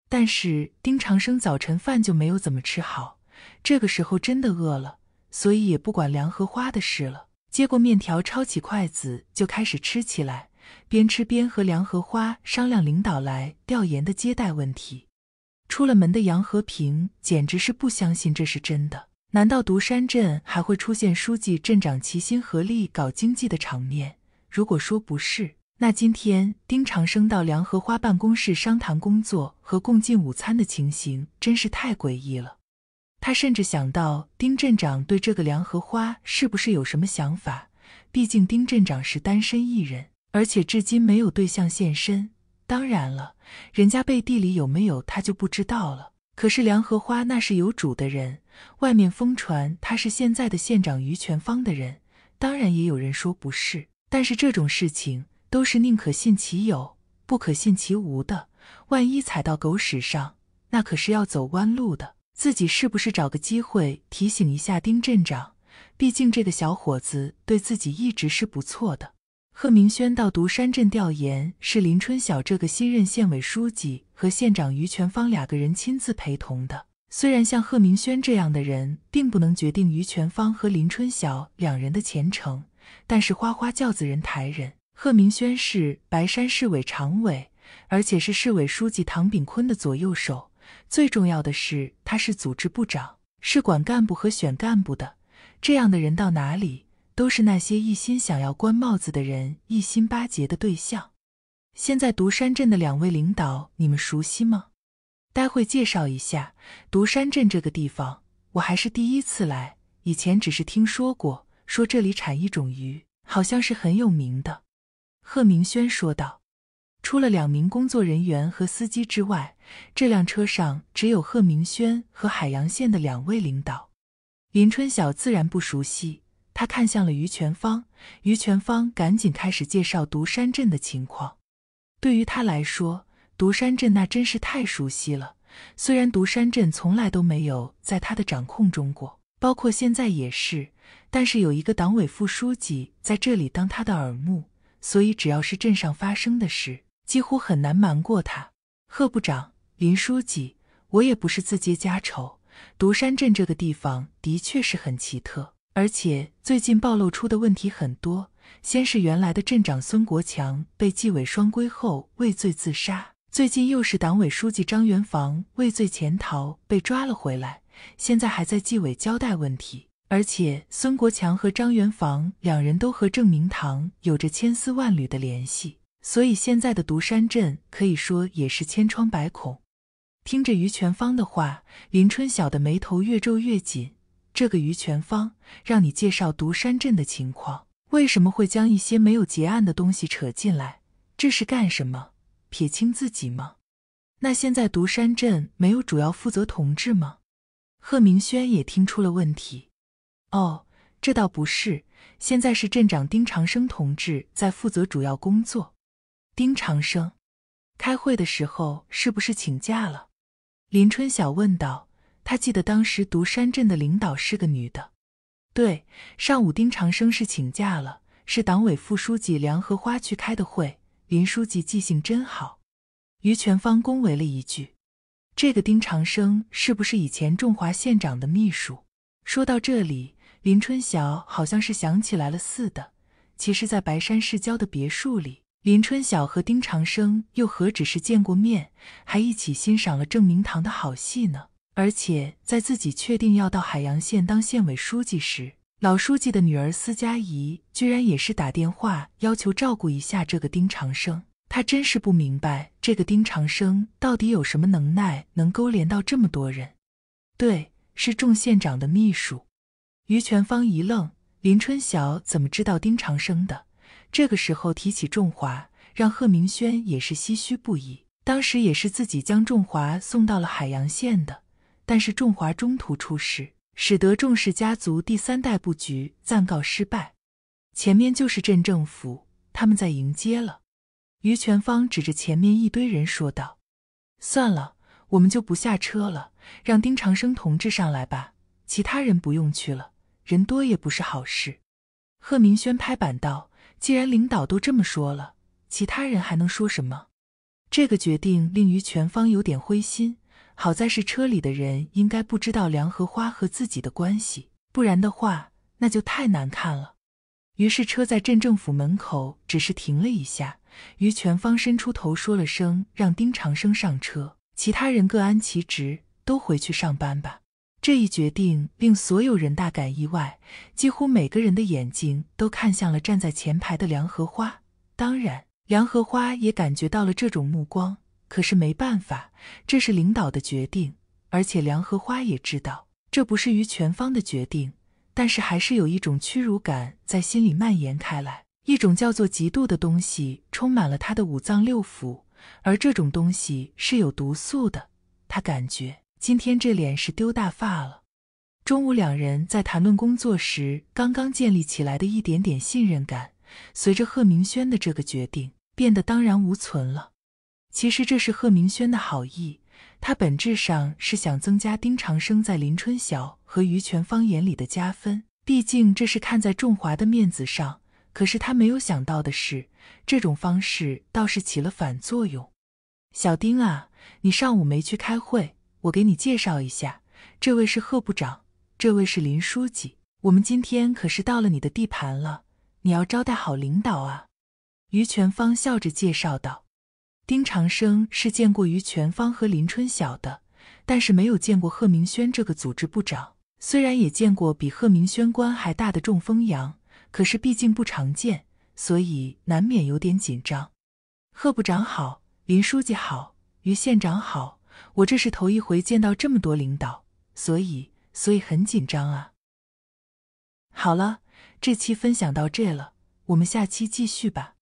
但是丁长生早晨饭就没有怎么吃好，这个时候真的饿了，所以也不管梁荷花的事了，接过面条，抄起筷子就开始吃起来，边吃边和梁荷花商量领导来调研的接待问题。出了门的杨和平简直是不相信这是真的，难道独山镇还会出现书记镇长齐心合力搞经济的场面？如果说不是，那今天丁长生到梁荷花办公室商谈工作和共进午餐的情形真是太诡异了。他甚至想到，丁镇长对这个梁荷花是不是有什么想法？毕竟丁镇长是单身一人，而且至今没有对象现身。当然了，人家背地里有没有他就不知道了。可是梁荷花那是有主的人，外面疯传他是现在的县长于全芳的人，当然也有人说不是。但是这种事情。都是宁可信其有，不可信其无的。万一踩到狗屎上，那可是要走弯路的。自己是不是找个机会提醒一下丁镇长？毕竟这个小伙子对自己一直是不错的。贺明轩到独山镇调研，是林春晓这个新任县委书记和县长于全芳两个人亲自陪同的。虽然像贺明轩这样的人并不能决定于全芳和林春晓两人的前程，但是花花轿子人抬人。贺明轩是白山市委常委，而且是市委书记唐炳坤的左右手。最重要的是，他是组织部长，是管干部和选干部的。这样的人到哪里，都是那些一心想要官帽子的人一心巴结的对象。现在独山镇的两位领导，你们熟悉吗？待会介绍一下独山镇这个地方，我还是第一次来，以前只是听说过，说这里产一种鱼，好像是很有名的。贺明轩说道：“除了两名工作人员和司机之外，这辆车上只有贺明轩和海洋县的两位领导。林春晓自然不熟悉，他看向了于全芳，于全芳赶紧开始介绍独山镇的情况。对于他来说，独山镇那真是太熟悉了。虽然独山镇从来都没有在他的掌控中过，包括现在也是，但是有一个党委副书记在这里当他的耳目。”所以，只要是镇上发生的事，几乎很难瞒过他。贺部长、林书记，我也不是自揭家丑。独山镇这个地方的确是很奇特，而且最近暴露出的问题很多。先是原来的镇长孙国强被纪委双规后畏罪自杀，最近又是党委书记张元房畏罪潜逃被抓了回来，现在还在纪委交代问题。而且孙国强和张元房两人都和郑明堂有着千丝万缕的联系，所以现在的独山镇可以说也是千疮百孔。听着于全芳的话，林春晓的眉头越皱越紧。这个于全芳，让你介绍独山镇的情况，为什么会将一些没有结案的东西扯进来？这是干什么？撇清自己吗？那现在独山镇没有主要负责同志吗？贺明轩也听出了问题。哦，这倒不是，现在是镇长丁长生同志在负责主要工作。丁长生，开会的时候是不是请假了？林春晓问道。他记得当时独山镇的领导是个女的。对，上午丁长生是请假了，是党委副书记梁荷花去开的会。林书记记性真好，于全芳恭维了一句。这个丁长生是不是以前中华县长的秘书？说到这里。林春晓好像是想起来了似的。其实，在白山市郊的别墅里，林春晓和丁长生又何止是见过面，还一起欣赏了郑明堂的好戏呢。而且，在自己确定要到海洋县当县委书记时，老书记的女儿司佳怡居然也是打电话要求照顾一下这个丁长生。他真是不明白，这个丁长生到底有什么能耐，能勾连到这么多人？对，是众县长的秘书。于全芳一愣，林春晓怎么知道丁长生的？这个时候提起仲华，让贺明轩也是唏嘘不已。当时也是自己将仲华送到了海洋县的，但是仲华中途出事，使得仲氏家族第三代布局暂告失败。前面就是镇政府，他们在迎接了。于全芳指着前面一堆人说道：“算了，我们就不下车了，让丁长生同志上来吧，其他人不用去了。”人多也不是好事，贺明轩拍板道：“既然领导都这么说了，其他人还能说什么？”这个决定令于全芳有点灰心。好在是车里的人应该不知道梁荷花和自己的关系，不然的话那就太难看了。于是车在镇政府门口只是停了一下，于全芳伸出头说了声：“让丁长生上车。”其他人各安其职，都回去上班吧。这一决定令所有人大感意外，几乎每个人的眼睛都看向了站在前排的梁荷花。当然，梁荷花也感觉到了这种目光，可是没办法，这是领导的决定，而且梁荷花也知道这不是于全芳的决定，但是还是有一种屈辱感在心里蔓延开来，一种叫做嫉妒的东西充满了他的五脏六腑，而这种东西是有毒素的，他感觉。今天这脸是丢大发了。中午两人在谈论工作时，刚刚建立起来的一点点信任感，随着贺明轩的这个决定，变得荡然无存了。其实这是贺明轩的好意，他本质上是想增加丁长生在林春晓和于全芳眼里的加分，毕竟这是看在仲华的面子上。可是他没有想到的是，这种方式倒是起了反作用。小丁啊，你上午没去开会？我给你介绍一下，这位是贺部长，这位是林书记。我们今天可是到了你的地盘了，你要招待好领导啊。”于全芳笑着介绍道。丁长生是见过于全芳和林春晓的，但是没有见过贺明轩这个组织部长。虽然也见过比贺明轩官还大的仲风扬，可是毕竟不常见，所以难免有点紧张。贺部长好，林书记好，于县长好。我这是头一回见到这么多领导，所以所以很紧张啊。好了，这期分享到这了，我们下期继续吧。